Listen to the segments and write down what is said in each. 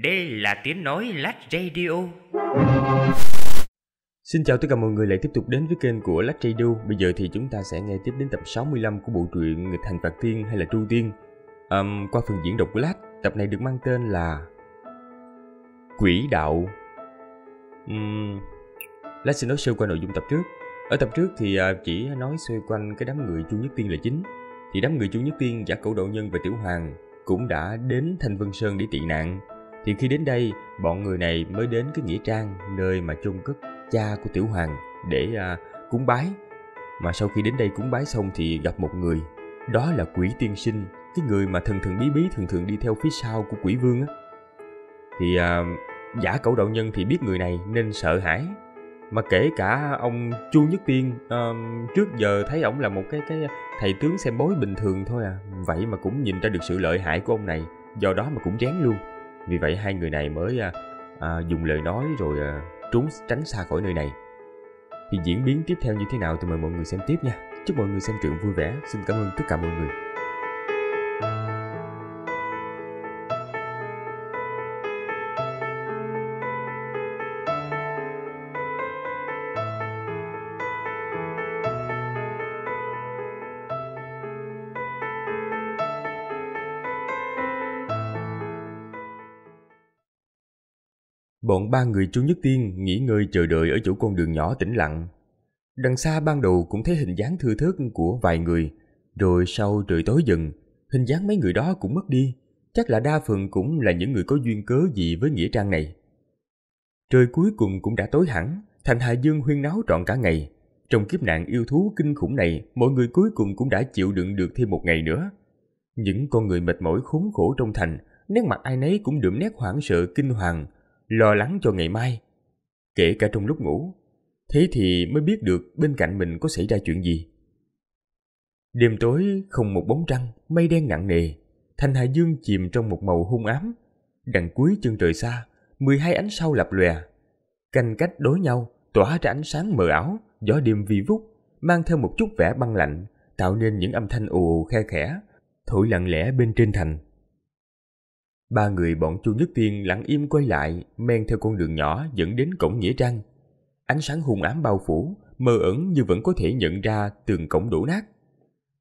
Đây là tiếng nói Lách Radio. Xin chào tất cả mọi người lại tiếp tục đến với kênh của Lách Radio. Bây giờ thì chúng ta sẽ nghe tiếp đến tập 65 của bộ truyện Nghịch Hành Phạt tiên hay là Tru Tiên. Um, qua phần diễn đọc của Lách, tập này được mang tên là Quỷ Đạo. Um, Lách sẽ nói sơ qua nội dung tập trước. Ở tập trước thì à, chỉ nói xoay quanh cái đám người Chu Nhất Tiên là chính. Thì đám người Chu Nhất Tiên giả cổ đạo nhân và Tiểu Hoàng cũng đã đến Thanh Vân Sơn để tị nạn thì khi đến đây bọn người này mới đến cái nghĩa trang nơi mà chôn cất cha của tiểu hoàng để à, cúng bái mà sau khi đến đây cúng bái xong thì gặp một người đó là quỷ tiên sinh cái người mà thần thần bí bí thường thường đi theo phía sau của quỷ vương á thì à, giả cẩu đạo nhân thì biết người này nên sợ hãi mà kể cả ông chu nhất tiên à, trước giờ thấy ổng là một cái cái thầy tướng xem bói bình thường thôi à vậy mà cũng nhìn ra được sự lợi hại của ông này do đó mà cũng rén luôn vì vậy hai người này mới à, à, dùng lời nói rồi à, trốn tránh xa khỏi nơi này thì diễn biến tiếp theo như thế nào thì mời mọi người xem tiếp nha chúc mọi người xem truyện vui vẻ xin cảm ơn tất cả mọi người bọn ba người Chu Nhất Tiên nghỉ ngơi chờ đợi ở chỗ con đường nhỏ tĩnh lặng. Đằng xa ban đầu cũng thấy hình dáng thưa thớt của vài người, rồi sau trời tối dần, hình dáng mấy người đó cũng mất đi, chắc là đa phần cũng là những người có duyên cớ gì với nghĩa trang này. Trời cuối cùng cũng đã tối hẳn, thành Hà Dương huyên náo trọn cả ngày. Trong kiếp nạn yêu thú kinh khủng này, mọi người cuối cùng cũng đã chịu đựng được thêm một ngày nữa. Những con người mệt mỏi khốn khổ trong thành, nét mặt ai nấy cũng đượm nét hoảng sợ kinh hoàng, lo lắng cho ngày mai, kể cả trong lúc ngủ. Thế thì mới biết được bên cạnh mình có xảy ra chuyện gì. Đêm tối không một bóng trăng, mây đen nặng nề, thành Hải Dương chìm trong một màu hung ám. Đằng cuối chân trời xa, mười hai ánh sao lập lòe, canh cách đối nhau, tỏa ra ánh sáng mờ ảo, gió đêm vi vút, mang theo một chút vẻ băng lạnh, tạo nên những âm thanh ù ù khe khẽ, thổi lặng lẽ bên trên thành. Ba người bọn Chu Nhất Tiên lặng im quay lại, men theo con đường nhỏ dẫn đến cổng Nghĩa Trang. Ánh sáng hung ám bao phủ, mơ ẩn như vẫn có thể nhận ra từng cổng đổ nát.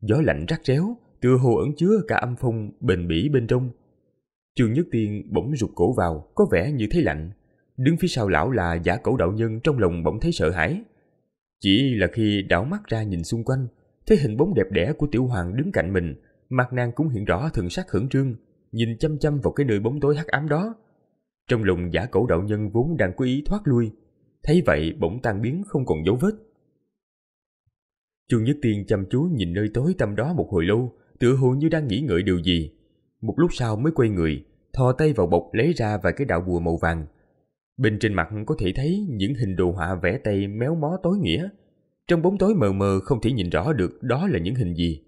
Gió lạnh rắc réo, tựa hồ ẩn chứa cả âm phong bền bỉ bên trong. Chu Nhất Tiên bỗng rụt cổ vào, có vẻ như thấy lạnh. Đứng phía sau lão là giả cổ đạo nhân trong lòng bỗng thấy sợ hãi. Chỉ là khi đảo mắt ra nhìn xung quanh, thấy hình bóng đẹp đẽ của Tiểu Hoàng đứng cạnh mình, mặt nàng cũng hiện rõ thần sắc hưởng trương, nhìn chăm chăm vào cái nơi bóng tối hắc ám đó. Trong lòng giả cổ đạo nhân vốn đang có ý thoát lui, thấy vậy bỗng tan biến không còn dấu vết. Chu Nhất Tiên chăm chú nhìn nơi tối tăm đó một hồi lâu, tựa hồ như đang nghĩ ngợi điều gì. Một lúc sau mới quay người, thò tay vào bọc lấy ra vài cái đạo bùa màu vàng. Bên trên mặt có thể thấy những hình đồ họa vẽ tay méo mó tối nghĩa. Trong bóng tối mờ mờ không thể nhìn rõ được đó là những hình gì.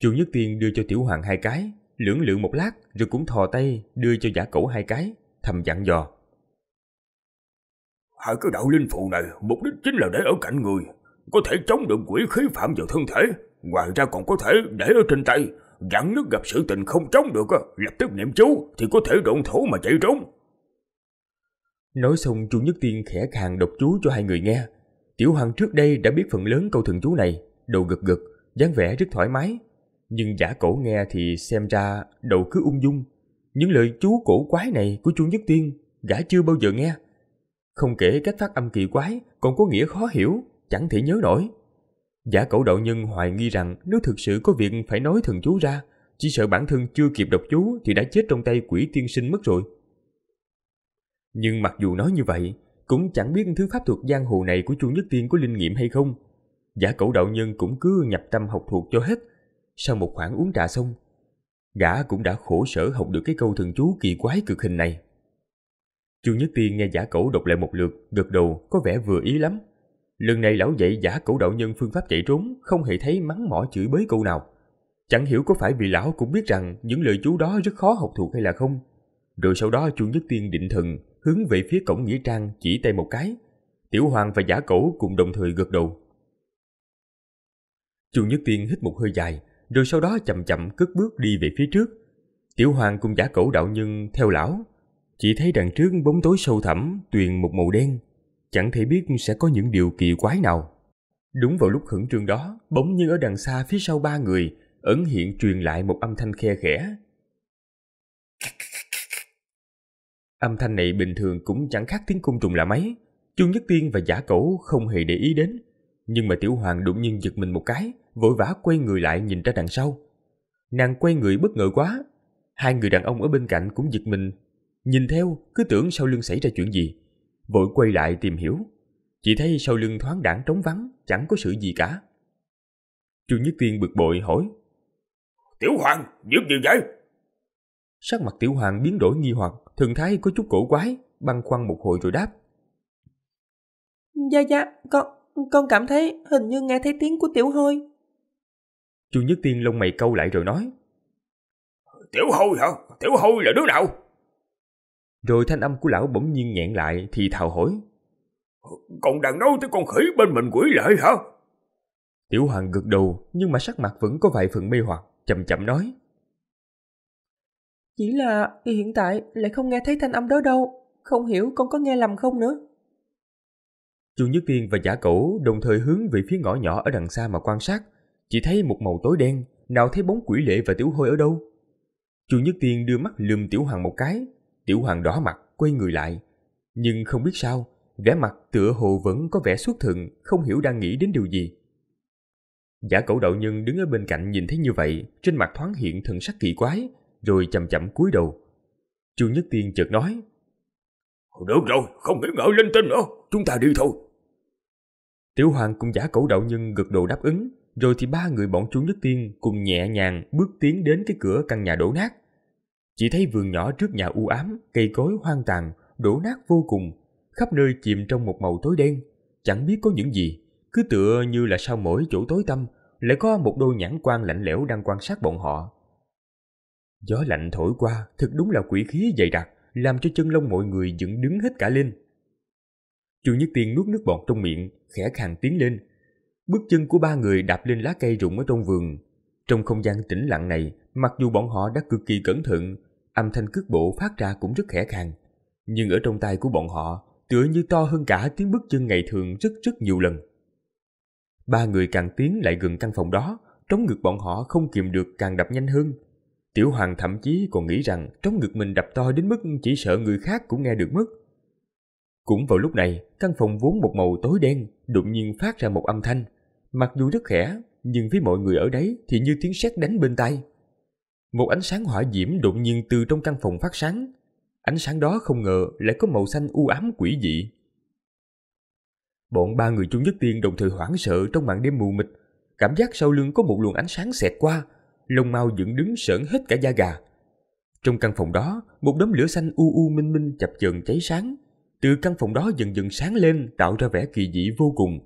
Chu Nhất Tiên đưa cho Tiểu Hoàng hai cái, lưỡng lự một lát rồi cũng thò tay đưa cho giả cẩu hai cái, thầm dặn dò. Hai cái đạo linh phù này mục đích chính là để ở cạnh người, có thể chống được quỷ khí phạm vào thân thể, ngoài ra còn có thể để ở trên tay, dặn nước gặp sự tình không chống được lập tức niệm chú thì có thể độn thổ mà chạy trốn. Nói xong chu Nhất Tiên khẽ khàng đọc chú cho hai người nghe. Tiểu Hoàng trước đây đã biết phần lớn câu thần chú này, đầu gật gật, dáng vẻ rất thoải mái, nhưng giả cổ nghe thì xem ra đầu cứ ung dung. Những lời chú cổ quái này của chu Nhất tiên gã chưa bao giờ nghe. Không kể cách phát âm kỳ quái, còn có nghĩa khó hiểu, chẳng thể nhớ nổi. Giả cổ đạo nhân hoài nghi rằng nếu thực sự có việc phải nói thần chú ra, chỉ sợ bản thân chưa kịp đọc chú thì đã chết trong tay quỷ tiên sinh mất rồi. Nhưng mặc dù nói như vậy, cũng chẳng biết thứ pháp thuật giang hồ này của chu Nhất Tiên có linh nghiệm hay không. Giả cổ đạo nhân cũng cứ nhập tâm học thuộc cho hết, sau một khoảng uống trà xong, gã cũng đã khổ sở học được cái câu thần chú kỳ quái cực hình này. Chu Nhất Tiên nghe giả cẩu đọc lại một lượt, gật đầu có vẻ vừa ý lắm. Lần này lão dạy giả cẩu đạo nhân phương pháp chạy trốn, không hề thấy mắng mỏ chửi bới câu nào. Chẳng hiểu có phải vì lão cũng biết rằng những lời chú đó rất khó học thuộc hay là không. Rồi sau đó Chu Nhất Tiên định thần, hướng về phía cổng nghĩa trang chỉ tay một cái. Tiểu Hoàng và giả cẩu cùng đồng thời gật đầu. Chu Nhất Tiên hít một hơi dài, rồi sau đó chậm chậm cất bước đi về phía trước. Tiểu Hoàng cùng giả cổ đạo nhân theo lão. Chỉ thấy đằng trước bóng tối sâu thẳm, tuyền một màu đen. Chẳng thể biết sẽ có những điều kỳ quái nào. Đúng vào lúc khẩn trương đó, bỗng như ở đằng xa phía sau ba người, ẩn hiện truyền lại một âm thanh khe khẽ. Âm thanh này bình thường cũng chẳng khác tiếng côn trùng là mấy. Chu Nhất Tiên và Giả cổ không hề để ý đến. Nhưng mà Tiểu Hoàng đột nhiên giật mình một cái, vội vã quay người lại nhìn ra đằng sau. Nàng quay người bất ngờ quá, hai người đàn ông ở bên cạnh cũng giật mình, nhìn theo cứ tưởng sau lưng xảy ra chuyện gì, vội quay lại tìm hiểu. Chỉ thấy sau lưng thoáng đảng trống vắng, chẳng có sự gì cả. Chu Nhất Tiên bực bội hỏi. Tiểu Hoàng, giúp gì vậy? Sắc mặt Tiểu Hoàng biến đổi nghi hoặc, thường thái có chút cổ quái, băng khoăn một hồi rồi đáp. Dạ dạ, con, con cảm thấy hình như nghe thấy tiếng của Tiểu Hôi. Chu Nhất Tiên lông mày câu lại rồi nói. Tiểu hôi hả? Tiểu hôi là đứa nào? Rồi thanh âm của lão bỗng nhiên nhẹn lại thì thào hỏi. Còn đang nói tới con khỉ bên mình quỷ lệ hả? Tiểu hoàng gật đầu nhưng mà sắc mặt vẫn có vài phần mê hoặc, chậm chậm nói. Chỉ là hiện tại lại không nghe thấy thanh âm đó đâu, không hiểu con có nghe lầm không nữa. Chu Nhất Tiên và Giả Cẩu đồng thời hướng về phía ngõ nhỏ ở đằng xa mà quan sát, chỉ thấy một màu tối đen, nào thấy bóng quỷ lệ và tiểu hôi ở đâu. Chu Nhất Tiên đưa mắt lườm tiểu hoàng một cái, tiểu hoàng đỏ mặt, quay người lại. Nhưng không biết sao, vẻ mặt tựa hồ vẫn có vẻ xuất thần, không hiểu đang nghĩ đến điều gì. Giả cẩu đạo nhân đứng ở bên cạnh nhìn thấy như vậy, trên mặt thoáng hiện thần sắc kỳ quái, rồi chậm chậm cúi đầu. Chu Nhất Tiên chợt nói, Được rồi, không nghĩ ngỡ lên tên nữa, chúng ta đi thôi. Tiểu Hoàng cùng giả cẩu đạo nhân gật đầu đáp ứng, rồi thì ba người bọn chú Nhất Tiên cùng nhẹ nhàng bước tiến đến cái cửa căn nhà đổ nát. Chỉ thấy vườn nhỏ trước nhà u ám, cây cối hoang tàn, đổ nát vô cùng, khắp nơi chìm trong một màu tối đen, chẳng biết có những gì, cứ tựa như là sau mỗi chỗ tối tăm lại có một đôi nhãn quan lạnh lẽo đang quan sát bọn họ. Gió lạnh thổi qua, thực đúng là quỷ khí dày đặc, làm cho chân lông mọi người dựng đứng hết cả lên. Chu Nhất Tiên nuốt nước bọt trong miệng, khẽ khàng tiến lên, Bước chân của ba người đạp lên lá cây rụng ở trong vườn. Trong không gian tĩnh lặng này, mặc dù bọn họ đã cực kỳ cẩn thận, âm thanh cước bộ phát ra cũng rất khẽ khàng. Nhưng ở trong tay của bọn họ, tựa như to hơn cả tiếng bước chân ngày thường rất rất nhiều lần. Ba người càng tiến lại gần căn phòng đó, trống ngực bọn họ không kìm được càng đập nhanh hơn. Tiểu Hoàng thậm chí còn nghĩ rằng trống ngực mình đập to đến mức chỉ sợ người khác cũng nghe được mất. Cũng vào lúc này, căn phòng vốn một màu tối đen, đột nhiên phát ra một âm thanh. Mặc dù rất khẽ, nhưng với mọi người ở đấy thì như tiếng sét đánh bên tai. Một ánh sáng hỏa diễm đột nhiên từ trong căn phòng phát sáng. Ánh sáng đó không ngờ lại có màu xanh u ám quỷ dị. Bọn ba người Trung Nhất Tiên đồng thời hoảng sợ trong màn đêm mù mịt, cảm giác sau lưng có một luồng ánh sáng xẹt qua, lông mau dựng đứng sởn hết cả da gà. Trong căn phòng đó, một đốm lửa xanh u u minh minh chập chờn cháy sáng. Từ căn phòng đó dần dần sáng lên tạo ra vẻ kỳ dị vô cùng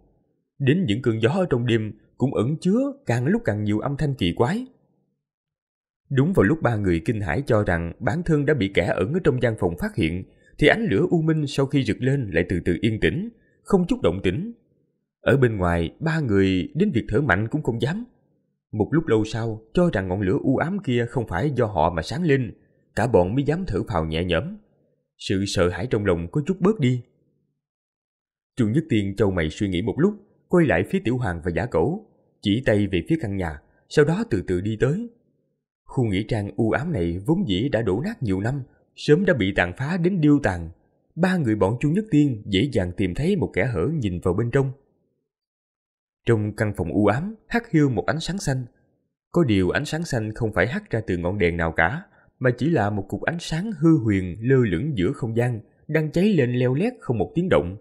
Đến những cơn gió trong đêm cũng ẩn chứa càng lúc càng nhiều âm thanh kỳ quái. Đúng vào lúc ba người kinh hãi cho rằng bản thân đã bị kẻ ẩn ở trong gian phòng phát hiện, thì ánh lửa u minh sau khi rực lên lại từ từ yên tĩnh, không chút động tĩnh. Ở bên ngoài, ba người đến việc thở mạnh cũng không dám. Một lúc lâu sau, cho rằng ngọn lửa u ám kia không phải do họ mà sáng lên, cả bọn mới dám thở phào nhẹ nhõm. Sự sợ hãi trong lòng có chút bớt đi. Chu Nhất Tiên châu mày suy nghĩ một lúc, quay lại phía Tiểu Hoàng và giả cẩu, chỉ tay về phía căn nhà, sau đó từ từ đi tới. Khu nghỉ trang u ám này vốn dĩ đã đổ nát nhiều năm, sớm đã bị tàn phá đến điêu tàn. Ba người bọn Chu Nhất Tiên dễ dàng tìm thấy một kẻ hở nhìn vào bên trong. Trong căn phòng u ám, hắt hiu một ánh sáng xanh. Có điều ánh sáng xanh không phải hắt ra từ ngọn đèn nào cả, mà chỉ là một cục ánh sáng hư huyền lơ lửng giữa không gian, đang cháy lên leo lét không một tiếng động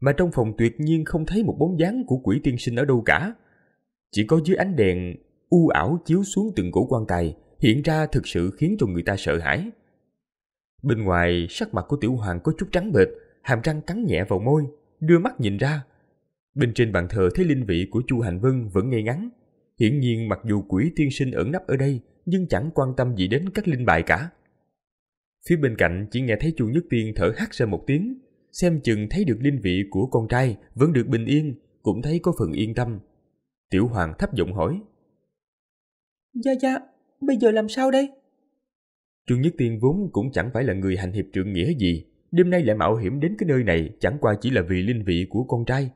mà trong phòng tuyệt nhiên không thấy một bóng dáng của quỷ tiên sinh ở đâu cả. Chỉ có dưới ánh đèn u ảo chiếu xuống từng cổ quan tài hiện ra thực sự khiến cho người ta sợ hãi. Bên ngoài, sắc mặt của tiểu hoàng có chút trắng bệch, hàm răng cắn nhẹ vào môi, đưa mắt nhìn ra. Bên trên bàn thờ thấy linh vị của Chu Hành Vân vẫn ngay ngắn. Hiển nhiên mặc dù quỷ tiên sinh ẩn nấp ở đây, nhưng chẳng quan tâm gì đến các linh bài cả. Phía bên cạnh chỉ nghe thấy Chu Nhất Tiên thở hắt ra một tiếng, xem chừng thấy được linh vị của con trai vẫn được bình yên, cũng thấy có phần yên tâm. Tiểu Hoàng thấp giọng hỏi. Gia Gia, bây giờ làm sao đây? Trương Nhất Tiên vốn cũng chẳng phải là người hành hiệp trượng nghĩa gì, đêm nay lại mạo hiểm đến cái nơi này chẳng qua chỉ là vì linh vị của con trai.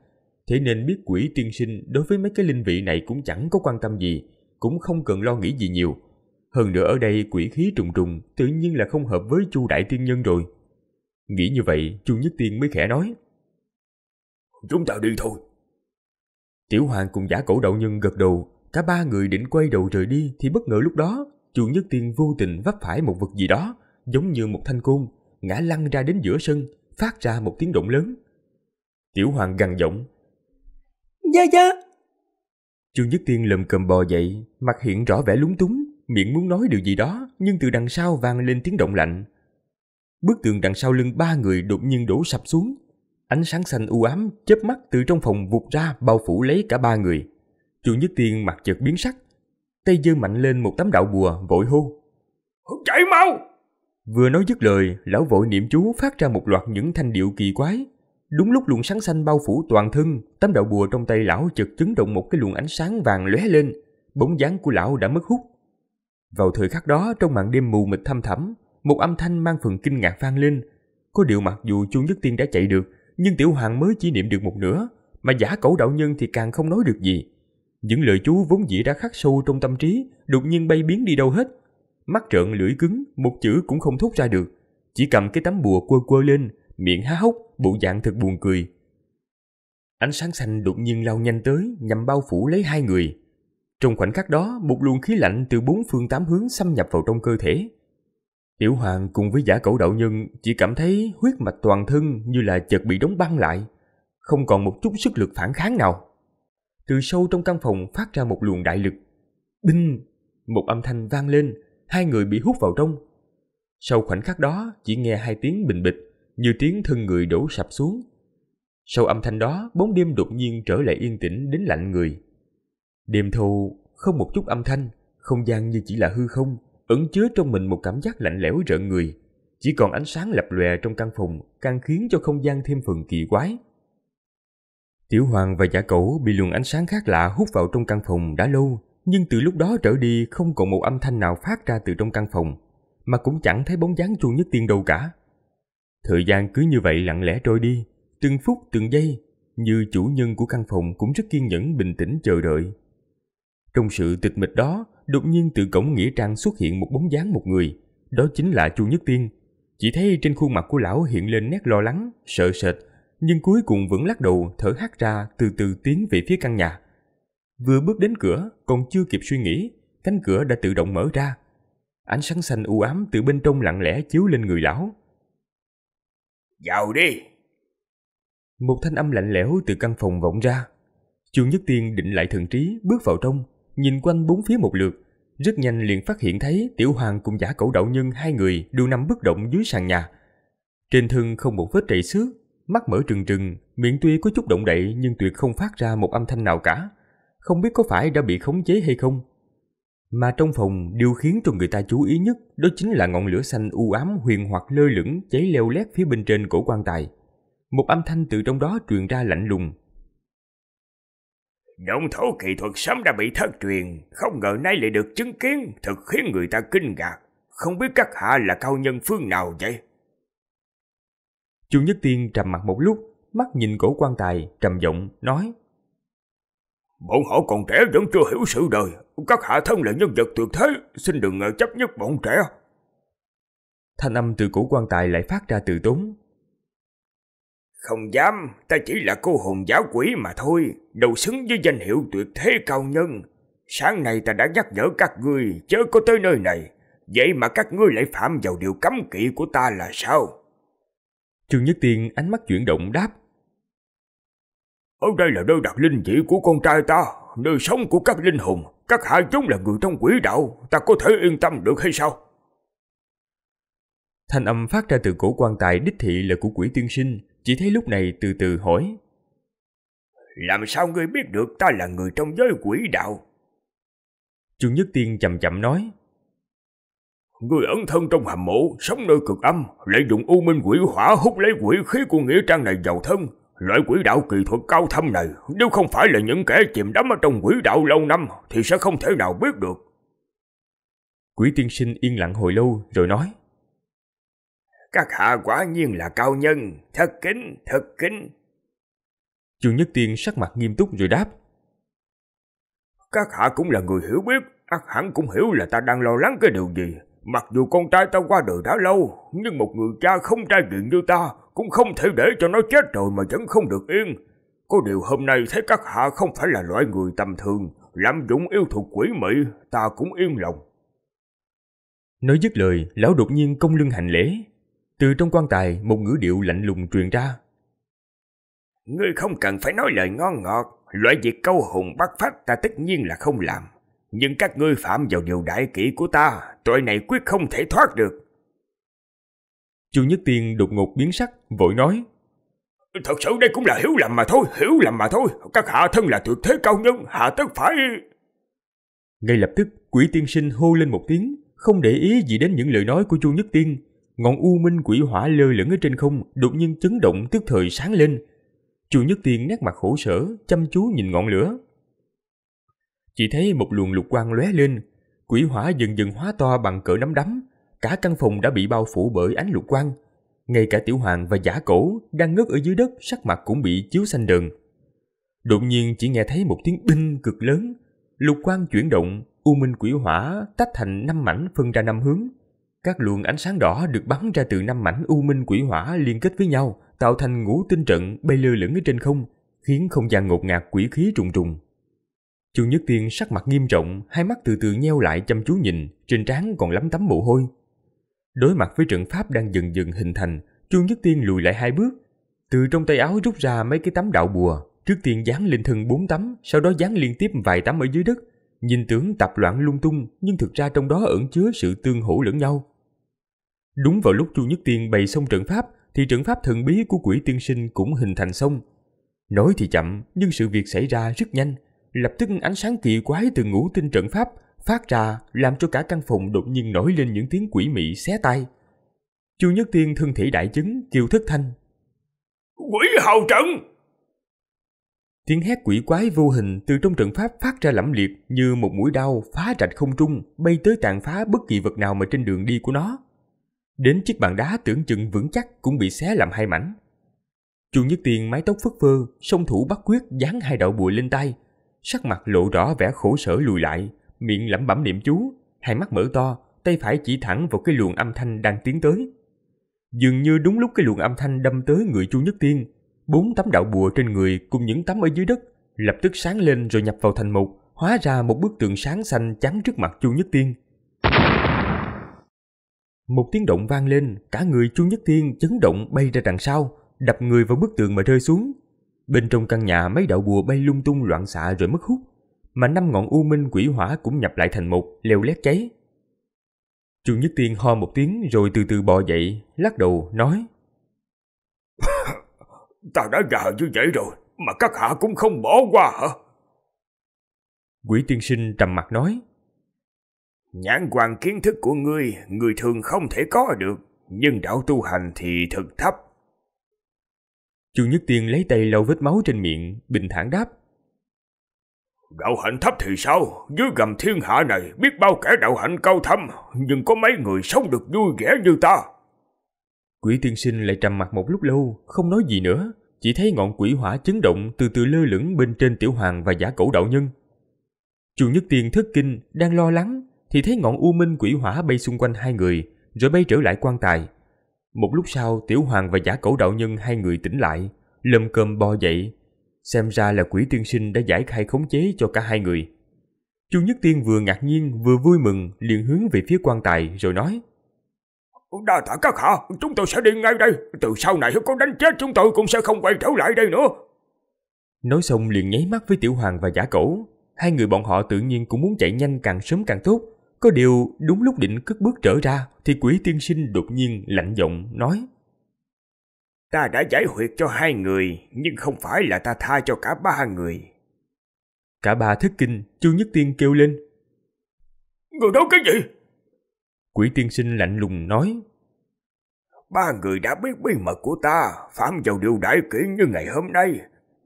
Thế nên biết quỷ tiên sinh đối với mấy cái linh vị này cũng chẳng có quan tâm gì, cũng không cần lo nghĩ gì nhiều. Hơn nữa ở đây quỷ khí trùng trùng, tự nhiên là không hợp với chu đại tiên nhân rồi. Nghĩ như vậy, Chu Nhất Tiên mới khẽ nói. Chúng ta đi thôi. Tiểu Hoàng cùng giả cổ đậu nhân gật đầu, cả ba người định quay đầu rời đi thì bất ngờ lúc đó, Chu Nhất Tiên vô tình vấp phải một vật gì đó, giống như một thanh côn, ngã lăn ra đến giữa sân, phát ra một tiếng động lớn. Tiểu Hoàng gằn giọng. dạ dạ. Chu Nhất Tiên lầm cầm bò dậy, mặt hiện rõ vẻ lúng túng, miệng muốn nói điều gì đó, nhưng từ đằng sau vang lên tiếng động lạnh, bức tường đằng sau lưng ba người đột nhiên đổ sập xuống. Ánh sáng xanh u ám chớp mắt từ trong phòng vụt ra bao phủ lấy cả ba người. Chu Nhất Tiên mặt chợt biến sắc, tay giơ mạnh lên một tấm đạo bùa vội hô: "Chạy mau!" Vừa nói dứt lời, lão vội niệm chú phát ra một loạt những thanh điệu kỳ quái. Đúng lúc luồng sáng xanh bao phủ toàn thân, tấm đạo bùa trong tay lão chợt chấn động một cái luồng ánh sáng vàng lóe lên, bóng dáng của lão đã mất hút. Vào thời khắc đó, trong màn đêm mù mịt thăm thẳm, một âm thanh mang phần kinh ngạc vang lên. Có điều mặc dù Chu Nhất Tiên đã chạy được, nhưng Tiểu Hoàng mới chỉ niệm được một nửa, mà giả cẩu đạo nhân thì càng không nói được gì. Những lời chú vốn dĩ đã khắc sâu trong tâm trí, đột nhiên bay biến đi đâu hết. Mắt trợn lưỡi cứng, một chữ cũng không thốt ra được. Chỉ cầm cái tấm bùa quơ quơ lên, miệng há hốc, bộ dạng thật buồn cười. Ánh sáng xanh đột nhiên lao nhanh tới, nhằm bao phủ lấy hai người. Trong khoảnh khắc đó, một luồng khí lạnh từ bốn phương tám hướng xâm nhập vào trong cơ thể, Tiểu Hoàng cùng với giả cẩu đạo nhân chỉ cảm thấy huyết mạch toàn thân như là chợt bị đóng băng lại, không còn một chút sức lực phản kháng nào. Từ sâu trong căn phòng phát ra một luồng đại lực. Đinh! Một âm thanh vang lên, hai người bị hút vào trong. Sau khoảnh khắc đó chỉ nghe hai tiếng bình bịch, như tiếng thân người đổ sập xuống. Sau âm thanh đó, bóng đêm đột nhiên trở lại yên tĩnh đến lạnh người. Đêm thâu, không một chút âm thanh, không gian như chỉ là hư không, ẩn chứa trong mình một cảm giác lạnh lẽo rợn người. Chỉ còn ánh sáng lập lòe trong căn phòng càng khiến cho không gian thêm phần kỳ quái. Tiểu Hoàng và Giả Cẩu bị luồng ánh sáng khác lạ hút vào trong căn phòng đã lâu, nhưng từ lúc đó trở đi không còn một âm thanh nào phát ra từ trong căn phòng, mà cũng chẳng thấy bóng dáng chuông nhất tiên đâu cả. Thời gian cứ như vậy lặng lẽ trôi đi, từng phút từng giây, như chủ nhân của căn phòng cũng rất kiên nhẫn bình tĩnh chờ đợi. Trong sự tịch mịch đó, đột nhiên từ cổng nghĩa trang xuất hiện một bóng dáng một người, đó chính là Chu Nhất Tiên. Chỉ thấy trên khuôn mặt của lão hiện lên nét lo lắng, sợ sệt, nhưng cuối cùng vẫn lắc đầu thở hắt ra từ từ tiến về phía căn nhà. Vừa bước đến cửa, còn chưa kịp suy nghĩ, cánh cửa đã tự động mở ra. Ánh sáng xanh u ám từ bên trong lặng lẽ chiếu lên người lão. "Vào đi." Một thanh âm lạnh lẽo từ căn phòng vọng ra. Chu Nhất Tiên định lại thần trí, bước vào trong, nhìn quanh bốn phía một lượt, rất nhanh liền phát hiện thấy Tiểu Hoàng cùng giả cẩu đạo nhân hai người đều nằm bất động dưới sàn nhà. Trên thân không một vết trầy xước, mắt mở trừng trừng, miệng tuy có chút động đậy nhưng tuyệt không phát ra một âm thanh nào cả. Không biết có phải đã bị khống chế hay không. Mà trong phòng, điều khiến cho người ta chú ý nhất đó chính là ngọn lửa xanh u ám huyền hoặc lơ lửng cháy leo lét phía bên trên cổ quan tài. Một âm thanh từ trong đó truyền ra lạnh lùng, Động thổ kỳ thuật sớm đã bị thất truyền, không ngờ nay lại được chứng kiến, thật khiến người ta kinh ngạc. Không biết các hạ là cao nhân phương nào vậy? Chu Nhất Tiên trầm mặt một lúc, mắt nhìn cổ quan tài, trầm giọng nói. Bọn họ còn trẻ vẫn chưa hiểu sự đời, các hạ thân là nhân vật tuyệt thế, xin đừng chấp nhất bọn trẻ. Thanh âm từ cổ quan tài lại phát ra từ tốn, không dám, ta chỉ là cô hồn giáo quỷ mà thôi, đâu xứng với danh hiệu tuyệt thế cao nhân. Sáng nay ta đã nhắc nhở các ngươi chớ có tới nơi này, vậy mà các ngươi lại phạm vào điều cấm kỵ của ta là sao? Trương Nhất Tiên ánh mắt chuyển động đáp. Ở đây là nơi đặt linh chỉ của con trai ta, nơi sống của các linh hồn, các hạ chúng là người trong quỷ đạo, ta có thể yên tâm được hay sao? Thanh âm phát ra từ cổ quan tài đích thị là của quỷ tiên sinh, chỉ thấy lúc này từ từ hỏi. Làm sao ngươi biết được ta là người trong giới quỷ đạo? Trương Nhất Tiên chậm chậm nói. ngươi ẩn thân trong hầm mộ, sống nơi cực âm, lại dùng u minh quỷ hỏa hút lấy quỷ khí của nghĩa trang này vào thân. Loại quỷ đạo kỳ thuật cao thâm này, nếu không phải là những kẻ chìm đắm ở trong quỷ đạo lâu năm, thì sẽ không thể nào biết được. Quỷ tiên sinh yên lặng hồi lâu rồi nói các hạ quả nhiên là cao nhân, thật kính, thật kính. Chu Nhất Tiên sắc mặt nghiêm túc rồi đáp. Các hạ cũng là người hiểu biết, ác hẳn cũng hiểu là ta đang lo lắng cái điều gì. Mặc dù con trai ta qua đời đã lâu, nhưng một người cha không trai nghiện như ta cũng không thể để cho nó chết rồi mà vẫn không được yên. Có điều hôm nay thấy các hạ không phải là loại người tầm thường, lạm dụng yêu thuật quỷ mị, ta cũng yên lòng. Nói dứt lời, lão đột nhiên công lưng hành lễ, từ trong quan tài một ngữ điệu lạnh lùng truyền ra. Ngươi không cần phải nói lời ngon ngọt, loại việc câu hùng bắt phách ta tất nhiên là không làm. Nhưng các ngươi phạm vào điều đại kỷ của ta, tội này quyết không thể thoát được. Chu Nhất Tiên đột ngột biến sắc, vội nói. Thật sự đây cũng là hiểu lầm mà thôi, hiểu lầm mà thôi. Các hạ thân là thượng thế cao nhân, hạ tất phải... Ngay lập tức, quỷ tiên sinh hô lên một tiếng, không để ý gì đến những lời nói của Chu Nhất Tiên, ngọn u minh quỷ hỏa lơ lửng ở trên không đột nhiên chấn động tức thời sáng lên. Chu Nhất Tiên nét mặt khổ sở, chăm chú nhìn ngọn lửa. Chỉ thấy một luồng lục quang lóe lên, quỷ hỏa dần dần hóa to bằng cỡ nắm đấm, cả căn phòng đã bị bao phủ bởi ánh lục quang. Ngay cả Tiểu Hoàng và Giả Cổ đang ngất ở dưới đất, sắc mặt cũng bị chiếu xanh đường. Đột nhiên chỉ nghe thấy một tiếng binh cực lớn, lục quang chuyển động, u minh quỷ hỏa tách thành năm mảnh phân ra năm hướng các luồng ánh sáng đỏ được bắn ra từ năm mảnh u minh quỷ hỏa liên kết với nhau, tạo thành ngũ tinh trận bay lơ lửng ở trên không, khiến không gian ngột ngạt quỷ khí trùng trùng. Chu Nhất Tiên sắc mặt nghiêm trọng, hai mắt từ từ nheo lại chăm chú nhìn, trên trán còn lắm tấm mồ hôi. Đối mặt với trận pháp đang dần dần hình thành, Chu Nhất Tiên lùi lại hai bước, từ trong tay áo rút ra mấy cái tấm đạo bùa, trước tiên dán lên thân bốn tấm, sau đó dán liên tiếp vài tấm ở dưới đất. Nhìn tưởng tập loạn lung tung, nhưng thực ra trong đó ẩn chứa sự tương hỗ lẫn nhau. Đúng vào lúc Chu Nhất Tiên bày xong trận pháp, thì trận pháp thần bí của quỷ tiên sinh cũng hình thành xong. Nói thì chậm, nhưng sự việc xảy ra rất nhanh. Lập tức ánh sáng kỳ quái từ ngũ tinh trận pháp phát ra làm cho cả căn phòng đột nhiên nổi lên những tiếng quỷ mị xé tay Chu Nhất Tiên thân thể đại chứng, kêu thất thanh. Quỷ hào trận! Tiếng hét quỷ quái vô hình từ trong trận pháp phát ra lẫm liệt như một mũi đau phá rạch không trung, bay tới tàn phá bất kỳ vật nào mà trên đường đi của nó. Đến chiếc bàn đá tưởng chừng vững chắc cũng bị xé làm hai mảnh. Chu Nhất Tiên mái tóc phất phơ, song thủ bắt quyết dán hai đạo bụi lên tay. Sắc mặt lộ rõ vẻ khổ sở lùi lại, miệng lẩm bẩm niệm chú, hai mắt mở to, tay phải chỉ thẳng vào cái luồng âm thanh đang tiến tới. Dường như đúng lúc cái luồng âm thanh đâm tới người Chu Nhất Tiên, bốn tấm đạo bùa trên người cùng những tấm ở dưới đất lập tức sáng lên rồi nhập vào thành một, hóa ra một bức tượng sáng xanh chắn trước mặt Chu Nhất Tiên. Một tiếng động vang lên, cả người Chu Nhất Thiên chấn động bay ra đằng sau, đập người vào bức tường mà rơi xuống. Bên trong căn nhà mấy đạo bùa bay lung tung loạn xạ rồi mất hút, mà năm ngọn u minh quỷ hỏa cũng nhập lại thành một, leo lét cháy. Chu Nhất Thiên ho một tiếng rồi từ từ bò dậy, lắc đầu nói: "Ta đã gà như vậy rồi mà các hạ cũng không bỏ qua hả?" Quỷ tiên sinh trầm mặt nói: Nhãn quan kiến thức của ngươi, người thường không thể có được, nhưng đạo tu hành thì thật thấp. Chu Nhất Tiên lấy tay lau vết máu trên miệng, bình thản đáp. Đạo hạnh thấp thì sao? Dưới gầm thiên hạ này biết bao kẻ đạo hạnh cao thâm, nhưng có mấy người sống được vui vẻ như ta. Quỷ tiên sinh lại trầm mặt một lúc lâu, không nói gì nữa, chỉ thấy ngọn quỷ hỏa chấn động từ từ lơ lửng bên trên tiểu hoàng và giả cổ đạo nhân. Chu Nhất Tiên thất kinh, đang lo lắng, thì thấy ngọn u minh quỷ hỏa bay xung quanh hai người, rồi bay trở lại quan tài. Một lúc sau, Tiểu Hoàng và giả cẩu đạo nhân hai người tỉnh lại, lâm cơm bo dậy. Xem ra là quỷ tiên sinh đã giải khai khống chế cho cả hai người. Chu Nhất Tiên vừa ngạc nhiên vừa vui mừng liền hướng về phía quan tài rồi nói Đa tạ các hạ, chúng tôi sẽ đi ngay đây. Từ sau này có đánh chết chúng tôi cũng sẽ không quay trở lại đây nữa. Nói xong liền nháy mắt với Tiểu Hoàng và Giả Cẩu. Hai người bọn họ tự nhiên cũng muốn chạy nhanh càng sớm càng tốt, có điều đúng lúc định cất bước trở ra thì quỷ tiên sinh đột nhiên lạnh giọng nói. Ta đã giải huyệt cho hai người nhưng không phải là ta tha cho cả ba người. Cả ba thất kinh, Chu Nhất Tiên kêu lên. Người nói cái gì? Quỷ tiên sinh lạnh lùng nói. Ba người đã biết bí mật của ta, phạm vào điều đại kỷ như ngày hôm nay.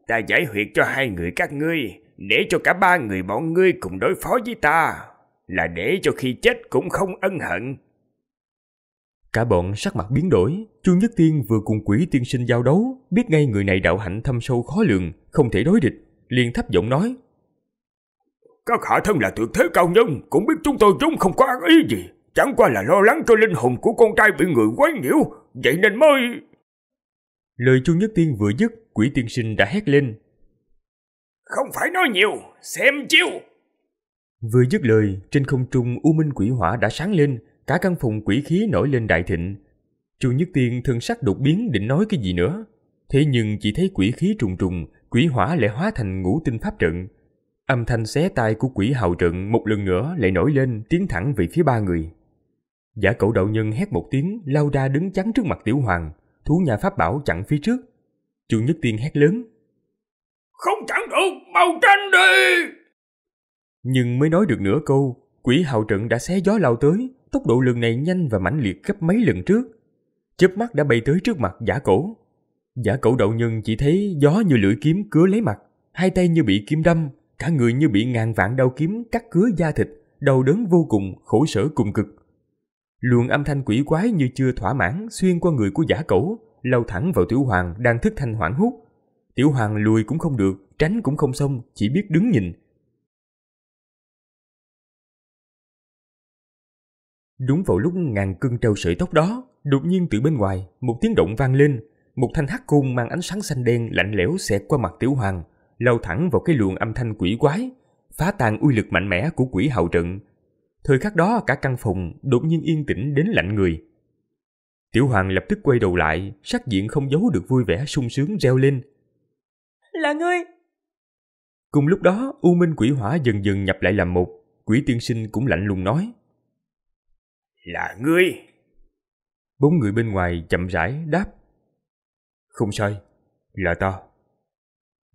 Ta giải huyệt cho hai người các ngươi, để cho cả ba người bọn ngươi cùng đối phó với ta là để cho khi chết cũng không ân hận. Cả bọn sắc mặt biến đổi, Chu Nhất Tiên vừa cùng quỷ tiên sinh giao đấu, biết ngay người này đạo hạnh thâm sâu khó lường, không thể đối địch, liền thấp giọng nói. Các hạ thân là thượng thế cao nhân, cũng biết chúng tôi vốn không có ác ý gì, chẳng qua là lo lắng cho linh hồn của con trai bị người quấy nhiễu, vậy nên mới... Lời Chu Nhất Tiên vừa dứt, quỷ tiên sinh đã hét lên. Không phải nói nhiều, xem chiêu! Vừa dứt lời, trên không trung u minh quỷ hỏa đã sáng lên, cả căn phòng quỷ khí nổi lên đại thịnh. Chu Nhất Tiên thân sắc đột biến định nói cái gì nữa, thế nhưng chỉ thấy quỷ khí trùng trùng, quỷ hỏa lại hóa thành ngũ tinh pháp trận. Âm thanh xé tai của quỷ hào trận một lần nữa lại nổi lên tiến thẳng về phía ba người. Giả cậu đạo nhân hét một tiếng, lao ra đứng chắn trước mặt tiểu hoàng, thú nhà pháp bảo chặn phía trước. Chu Nhất Tiên hét lớn. Không chặn được, mau tranh đi! Nhưng mới nói được nửa câu, quỷ hào trận đã xé gió lao tới, tốc độ lần này nhanh và mãnh liệt gấp mấy lần trước. Chớp mắt đã bay tới trước mặt giả cổ. Giả cổ đạo nhân chỉ thấy gió như lưỡi kiếm cứa lấy mặt, hai tay như bị kiếm đâm, cả người như bị ngàn vạn đau kiếm cắt cứa da thịt, đau đớn vô cùng, khổ sở cùng cực. Luồng âm thanh quỷ quái như chưa thỏa mãn xuyên qua người của giả cổ, lao thẳng vào tiểu hoàng đang thức thanh hoảng hốt. Tiểu hoàng lùi cũng không được, tránh cũng không xong, chỉ biết đứng nhìn, Đúng vào lúc ngàn cưng treo sợi tóc đó, đột nhiên từ bên ngoài, một tiếng động vang lên. Một thanh hắc cung mang ánh sáng xanh đen lạnh lẽo xẹt qua mặt tiểu hoàng, lao thẳng vào cái luồng âm thanh quỷ quái, phá tan uy lực mạnh mẽ của quỷ hậu trận. Thời khắc đó cả căn phòng đột nhiên yên tĩnh đến lạnh người. Tiểu hoàng lập tức quay đầu lại, sắc diện không giấu được vui vẻ sung sướng reo lên. Là ngươi! Cùng lúc đó, U Minh quỷ hỏa dần dần nhập lại làm một, quỷ tiên sinh cũng lạnh lùng nói là ngươi. Bốn người bên ngoài chậm rãi đáp. Không sai, là ta.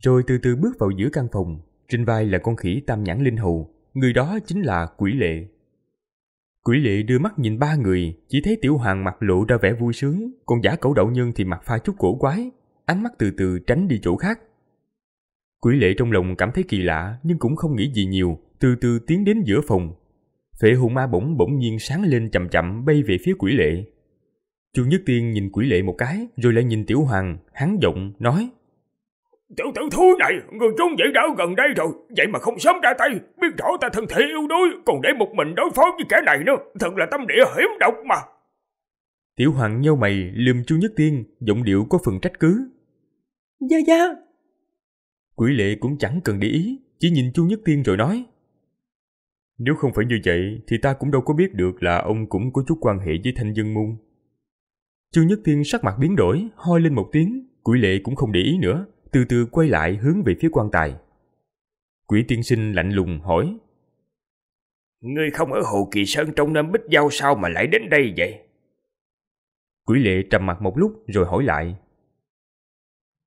Rồi từ từ bước vào giữa căn phòng, trên vai là con khỉ tam nhãn linh hầu, người đó chính là quỷ lệ. Quỷ lệ đưa mắt nhìn ba người, chỉ thấy tiểu hoàng mặt lộ ra vẻ vui sướng, còn giả cẩu đậu nhân thì mặt pha chút cổ quái, ánh mắt từ từ tránh đi chỗ khác. Quỷ lệ trong lòng cảm thấy kỳ lạ nhưng cũng không nghĩ gì nhiều, từ từ tiến đến giữa phòng, Phệ hồn ma bổng bỗng nhiên sáng lên chậm chậm bay về phía quỷ lệ. Chu Nhất Tiên nhìn quỷ lệ một cái, rồi lại nhìn Tiểu Hoàng, hắn giọng, nói. Tiểu tử thú này, người trốn dậy đã gần đây rồi, vậy mà không sớm ra tay, biết rõ ta thân thể yếu đuối, còn để một mình đối phó với kẻ này nữa, thật là tâm địa hiểm độc mà. Tiểu Hoàng nheo mày, lườm Chu Nhất Tiên, giọng điệu có phần trách cứ. Dạ dạ. Quỷ lệ cũng chẳng cần để ý, chỉ nhìn Chu Nhất Tiên rồi nói. Nếu không phải như vậy thì ta cũng đâu có biết được là ông cũng có chút quan hệ với thanh dân môn. Trương Nhất Thiên sắc mặt biến đổi, hoi lên một tiếng, quỷ lệ cũng không để ý nữa, từ từ quay lại hướng về phía quan tài. Quỷ tiên sinh lạnh lùng hỏi. Ngươi không ở Hồ Kỳ Sơn trong năm bích giao sao mà lại đến đây vậy? Quỷ lệ trầm mặt một lúc rồi hỏi lại.